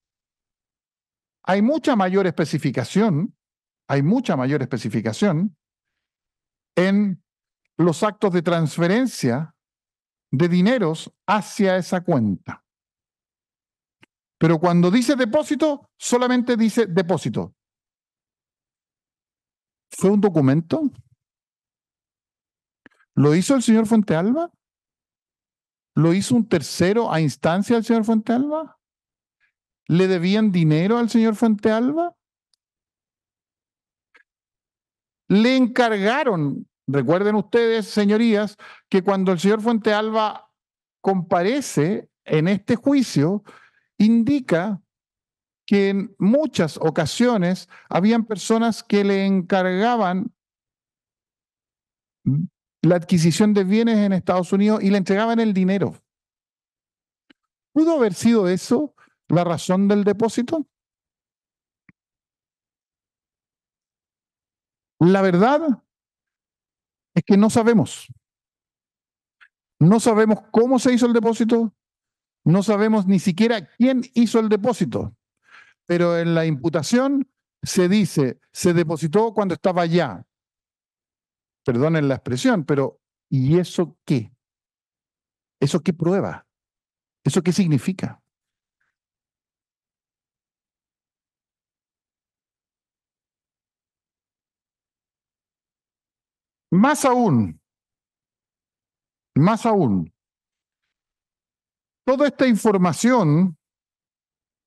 Hay mucha mayor especificación hay mucha mayor especificación en los actos de transferencia de dineros hacia esa cuenta. Pero cuando dice depósito, solamente dice depósito. ¿Fue un documento? ¿Lo hizo el señor Fuentealba? ¿Lo hizo un tercero a instancia del señor Fuentealba? ¿Le debían dinero al señor Fuentealba? le encargaron, recuerden ustedes, señorías, que cuando el señor Fuente Alba comparece en este juicio, indica que en muchas ocasiones habían personas que le encargaban la adquisición de bienes en Estados Unidos y le entregaban el dinero. ¿Pudo haber sido eso la razón del depósito? La verdad es que no sabemos. No sabemos cómo se hizo el depósito, no sabemos ni siquiera quién hizo el depósito, pero en la imputación se dice, se depositó cuando estaba allá. Perdonen la expresión, pero ¿y eso qué? ¿Eso qué prueba? ¿Eso qué significa? Más aún, más aún, toda esta información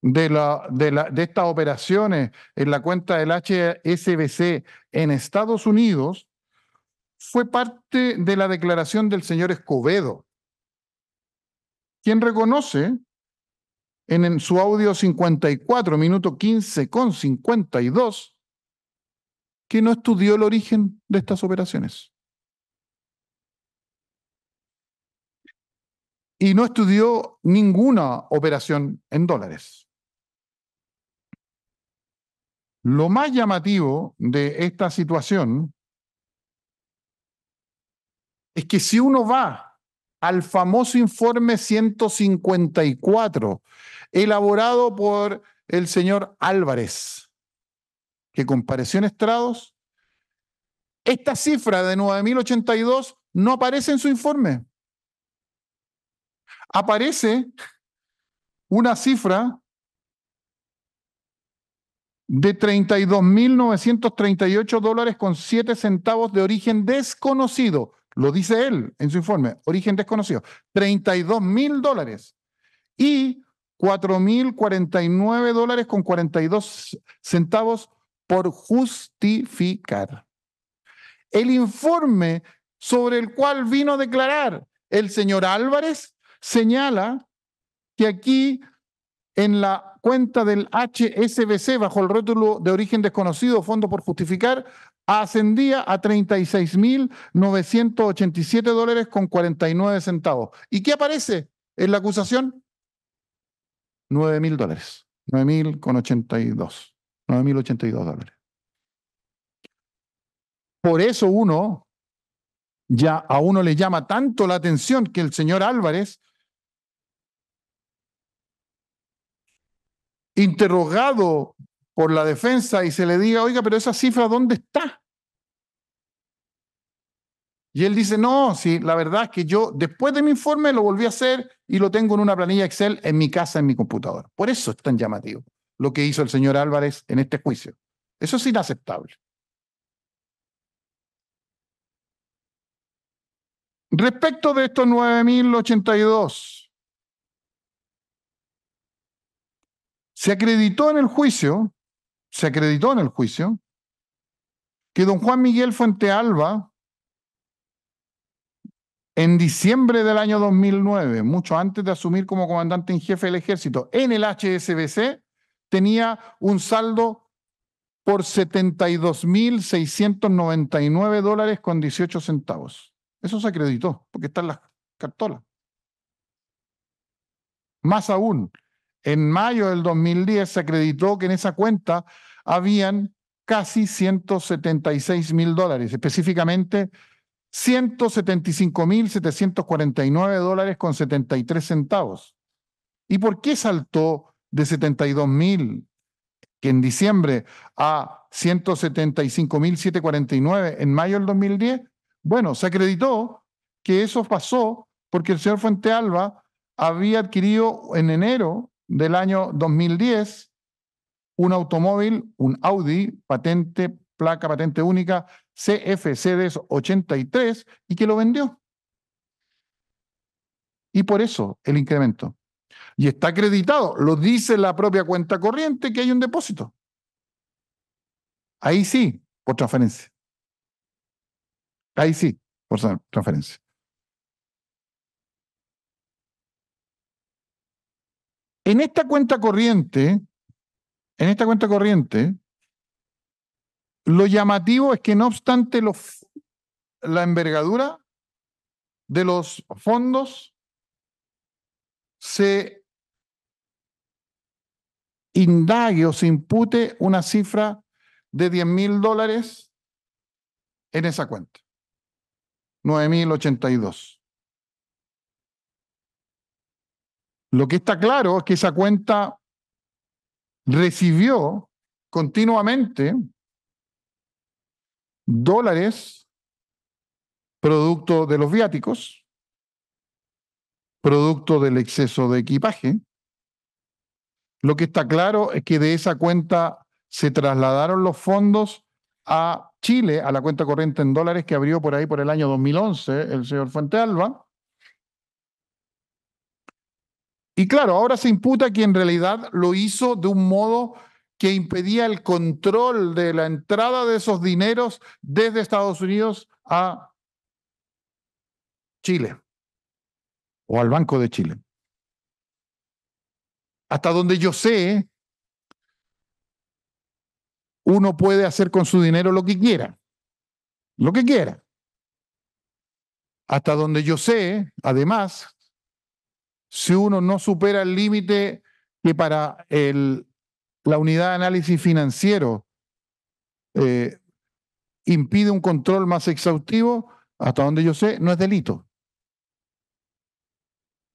de, la, de, estas operaciones en la cuenta del HSBC en Estados Unidos fue parte de la declaración del señor Escobedo, quien reconoce en, en su audio 54, minuto 15 con 52, que no estudió el origen de estas operaciones. Y no estudió ninguna operación en dólares. Lo más llamativo de esta situación es que si uno va al famoso informe 154, elaborado por el señor Álvarez, que compareció en estrados, esta cifra de 9.082 no aparece en su informe. Aparece una cifra de 32.938 dólares con 7 centavos de origen desconocido. Lo dice él en su informe, origen desconocido. 32.000 dólares y 4.049 dólares con 42 centavos por justificar. El informe sobre el cual vino a declarar el señor Álvarez señala que aquí en la cuenta del HSBC bajo el rótulo de origen desconocido, fondo por justificar, ascendía a 36.987 dólares con 49 centavos. ¿Y qué aparece en la acusación? 9.000 dólares, 9.082. 9.082 dólares. Por eso uno, ya a uno le llama tanto la atención que el señor Álvarez, interrogado por la defensa y se le diga, oiga, pero esa cifra, ¿dónde está? Y él dice, no, sí, la verdad es que yo después de mi informe lo volví a hacer y lo tengo en una planilla Excel en mi casa, en mi computadora. Por eso es tan llamativo lo que hizo el señor Álvarez en este juicio. Eso es inaceptable. Respecto de estos 9.082, se acreditó en el juicio, se acreditó en el juicio, que don Juan Miguel Alba, en diciembre del año 2009, mucho antes de asumir como comandante en jefe del ejército en el HSBC, tenía un saldo por 72.699 dólares con 18 centavos. Eso se acreditó, porque están las cartolas. Más aún, en mayo del 2010 se acreditó que en esa cuenta habían casi 176 mil dólares, específicamente 175.749 mil dólares con 73 centavos. ¿Y por qué saltó de 72.000 mil, que en diciembre a 175.749 mil en mayo del 2010, bueno, se acreditó que eso pasó porque el señor Fuente Alba había adquirido en enero del año 2010 un automóvil, un Audi, patente, placa, patente única, cfcd 83, y que lo vendió. Y por eso el incremento. Y está acreditado, lo dice la propia cuenta corriente que hay un depósito. Ahí sí, por transferencia. Ahí sí, por transferencia. En esta cuenta corriente, en esta cuenta corriente, lo llamativo es que no obstante los, la envergadura de los fondos, se indague o se impute una cifra de 10 mil dólares en esa cuenta. 9.082. Lo que está claro es que esa cuenta recibió continuamente dólares producto de los viáticos, producto del exceso de equipaje, lo que está claro es que de esa cuenta se trasladaron los fondos a Chile, a la cuenta corriente en dólares que abrió por ahí por el año 2011 el señor Fuente Alba. Y claro, ahora se imputa que en realidad lo hizo de un modo que impedía el control de la entrada de esos dineros desde Estados Unidos a Chile o al Banco de Chile. Hasta donde yo sé, uno puede hacer con su dinero lo que quiera, lo que quiera. Hasta donde yo sé, además, si uno no supera el límite que para el, la unidad de análisis financiero eh, impide un control más exhaustivo, hasta donde yo sé, no es delito.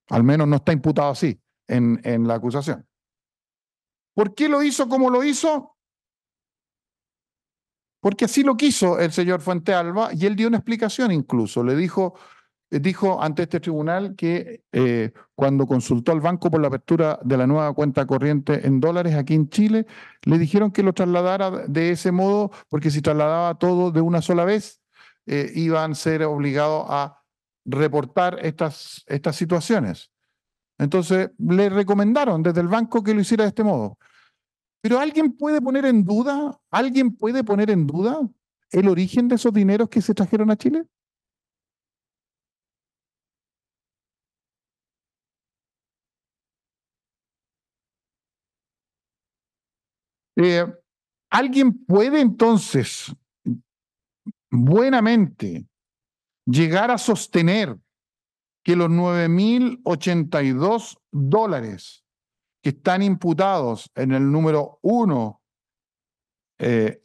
Al menos no está imputado así en, la acusación. ¿Por qué lo hizo como lo hizo? Porque así lo quiso el señor Fuente Alba y él dio una explicación incluso. Le dijo, eh, dijo ante este tribunal que eh, cuando consultó al banco por la apertura de la nueva cuenta corriente en dólares aquí en Chile, le dijeron que lo trasladara de ese modo, porque si trasladaba todo de una sola vez, eh, iban a ser obligados a reportar estas, estas situaciones. Entonces le recomendaron desde el banco que lo hiciera de este modo. Pero alguien puede poner en duda, alguien puede poner en duda el origen de esos dineros que se trajeron a Chile. Eh, ¿Alguien puede entonces buenamente llegar a sostener que los 9.082 dólares que están imputados en el número 1, eh,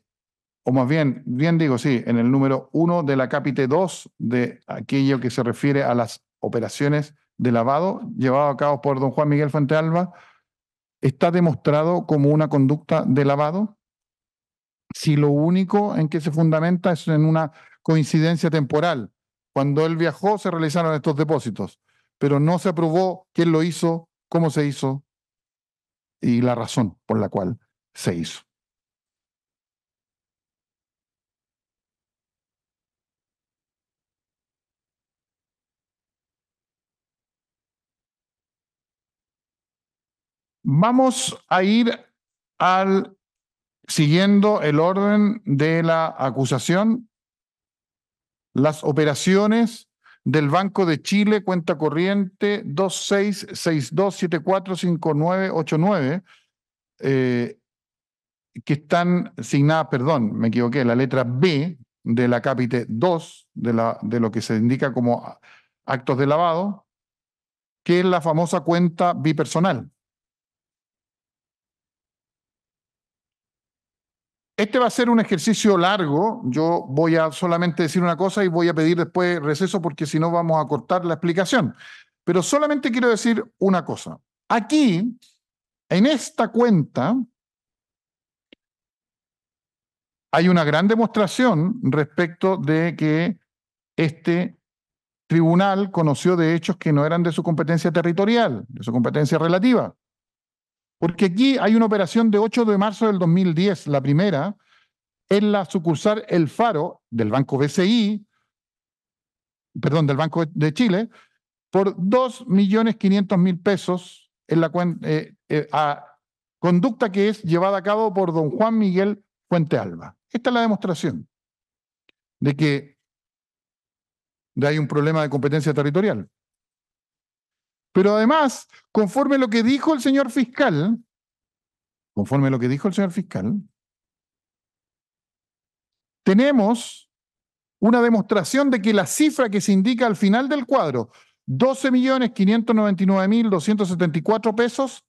o más bien, bien digo, sí, en el número 1 de la capite 2 de aquello que se refiere a las operaciones de lavado llevado a cabo por don Juan Miguel Fuentealba, está demostrado como una conducta de lavado si lo único en que se fundamenta es en una coincidencia temporal cuando él viajó se realizaron estos depósitos, pero no se aprobó quién lo hizo, cómo se hizo y la razón por la cual se hizo. Vamos a ir al siguiendo el orden de la acusación las operaciones del Banco de Chile, cuenta corriente 2662745989, eh, que están signadas, perdón, me equivoqué, la letra B de la capite 2, de, la, de lo que se indica como actos de lavado, que es la famosa cuenta bipersonal. Este va a ser un ejercicio largo. Yo voy a solamente decir una cosa y voy a pedir después receso porque si no vamos a cortar la explicación. Pero solamente quiero decir una cosa. Aquí, en esta cuenta, hay una gran demostración respecto de que este tribunal conoció de hechos que no eran de su competencia territorial, de su competencia relativa. Porque aquí hay una operación de 8 de marzo del 2010, la primera, en la sucursal El Faro del Banco BCI, perdón, del Banco de Chile, por 2.500.000 pesos en la eh, eh, a conducta que es llevada a cabo por don Juan Miguel Fuente Alba. Esta es la demostración de que hay un problema de competencia territorial. Pero además, conforme a lo que dijo el señor fiscal, conforme a lo que dijo el señor fiscal, tenemos una demostración de que la cifra que se indica al final del cuadro, 12.599.274 pesos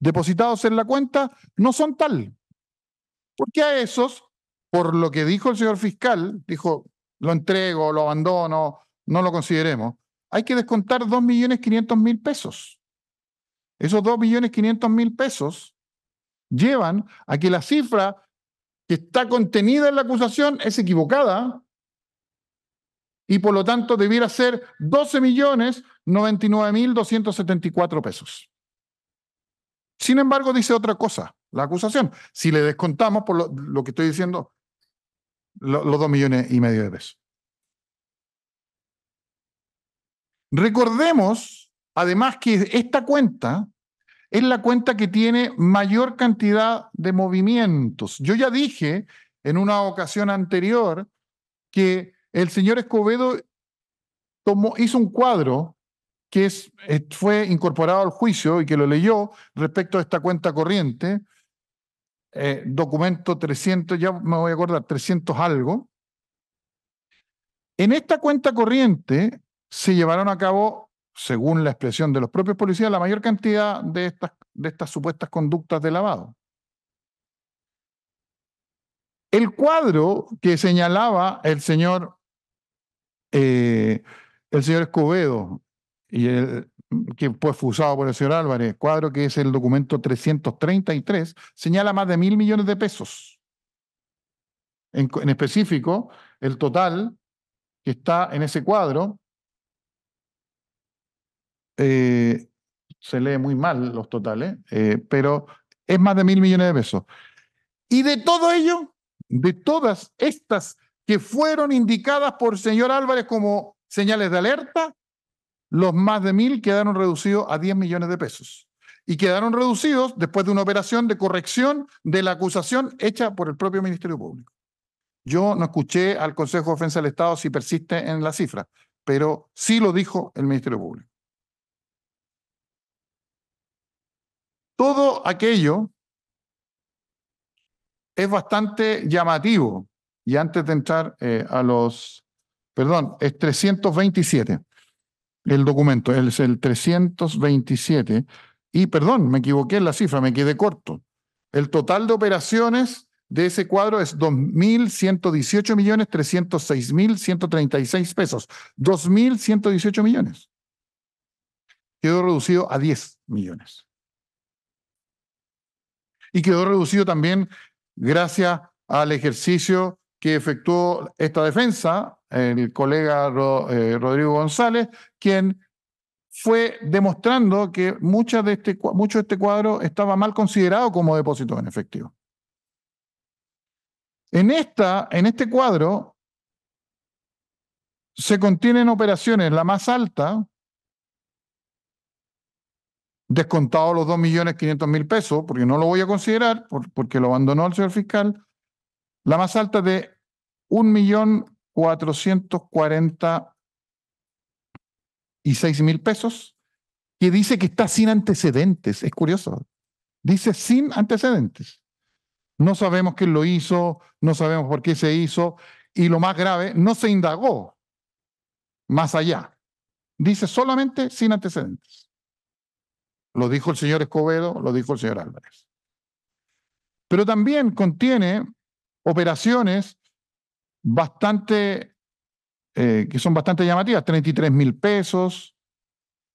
depositados en la cuenta, no son tal. Porque a esos, por lo que dijo el señor fiscal, dijo, lo entrego, lo abandono, no lo consideremos hay que descontar 2.500.000 pesos. Esos 2.500.000 pesos llevan a que la cifra que está contenida en la acusación es equivocada y por lo tanto debiera ser 12.099.274 pesos. Sin embargo, dice otra cosa la acusación. Si le descontamos por lo, que estoy diciendo, los dos millones y medio de pesos. Recordemos, además, que esta cuenta es la cuenta que tiene mayor cantidad de movimientos. Yo ya dije en una ocasión anterior que el señor Escobedo hizo un cuadro que eh, fue incorporado al juicio y que lo leyó respecto a esta cuenta corriente, eh, documento 300, ya me voy a acordar, 300 algo. En esta cuenta corriente se llevaron a cabo, según la expresión de los propios policías, la mayor cantidad de estas, de estas supuestas conductas de lavado. El cuadro que señalaba el señor, eh, el señor Escobedo, y el, que fue usado por el señor Álvarez, cuadro que es el documento 333, señala más de mil millones de pesos. En, en específico, el total que está en ese cuadro eh, se lee muy mal los totales, eh, pero es más de mil millones de pesos. Y de todo ello, de todas estas que fueron indicadas por señor Álvarez como señales de alerta, los más de mil quedaron reducidos a 10 millones de pesos. Y quedaron reducidos después de una operación de corrección de la acusación hecha por el propio Ministerio Público. Yo no escuché al Consejo de Defensa del Estado si persiste en la cifra, pero sí lo dijo el Ministerio Público. Todo aquello es bastante llamativo. Y antes de entrar eh, a los, perdón, es 327, el documento, es el 327. Y perdón, me equivoqué en la cifra, me quedé corto. El total de operaciones de ese cuadro es 2.118.306.136 millones pesos. 2.118 millones. Quedó reducido a 10 millones y quedó reducido también gracias al ejercicio que efectuó esta defensa, el colega eh, Rodrigo González, quien fue demostrando que de este, mucho de este cuadro estaba mal considerado como depósito en efectivo. En, esta, en este cuadro se contienen operaciones, la más alta, descontado los 2.500.000 pesos, porque no lo voy a considerar, porque lo abandonó el señor fiscal, la más alta de 1.446.000 pesos, que dice que está sin antecedentes. Es curioso. Dice sin antecedentes. No sabemos quién lo hizo, no sabemos por qué se hizo, y lo más grave, no se indagó más allá. Dice solamente sin antecedentes. Lo dijo el señor Escobedo, lo dijo el señor Álvarez. Pero también contiene operaciones bastante, eh, que son bastante llamativas, 33 mil pesos,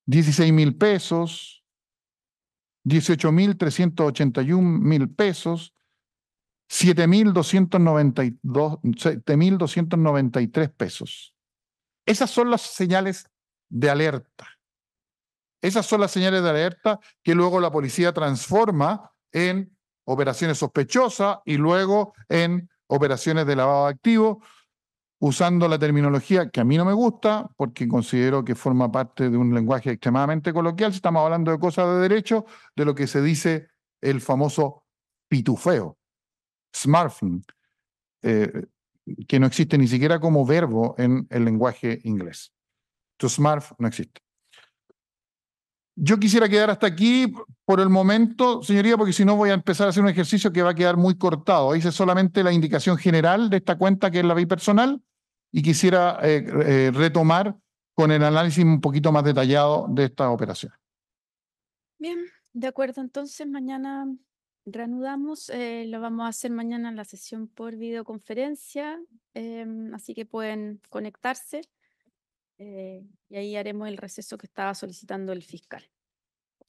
16 mil pesos, 18 mil 381 mil pesos, mil 7.293 pesos. Esas son las señales de alerta. Esas son las señales de alerta que luego la policía transforma en operaciones sospechosas y luego en operaciones de lavado de activos, usando la terminología que a mí no me gusta, porque considero que forma parte de un lenguaje extremadamente coloquial. estamos hablando de cosas de derecho, de lo que se dice el famoso pitufeo, smartphone, eh, que no existe ni siquiera como verbo en el lenguaje inglés. To smart no existe. Yo quisiera quedar hasta aquí por el momento, señoría, porque si no voy a empezar a hacer un ejercicio que va a quedar muy cortado. Hice solamente la indicación general de esta cuenta que es la BI personal y quisiera eh, eh, retomar con el análisis un poquito más detallado de esta operación. Bien, de acuerdo. Entonces, mañana reanudamos. Eh, lo vamos a hacer mañana en la sesión por videoconferencia, em, así que pueden conectarse. Eh, y ahí haremos el receso que estaba solicitando el fiscal.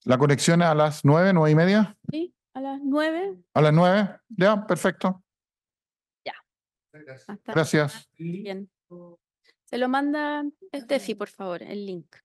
¿La conexión a las nueve, nueve y media? Sí, a las nueve. A las nueve, ya, perfecto. Ya. Gracias. Bien. Se lo manda Estefi, este por favor, el link.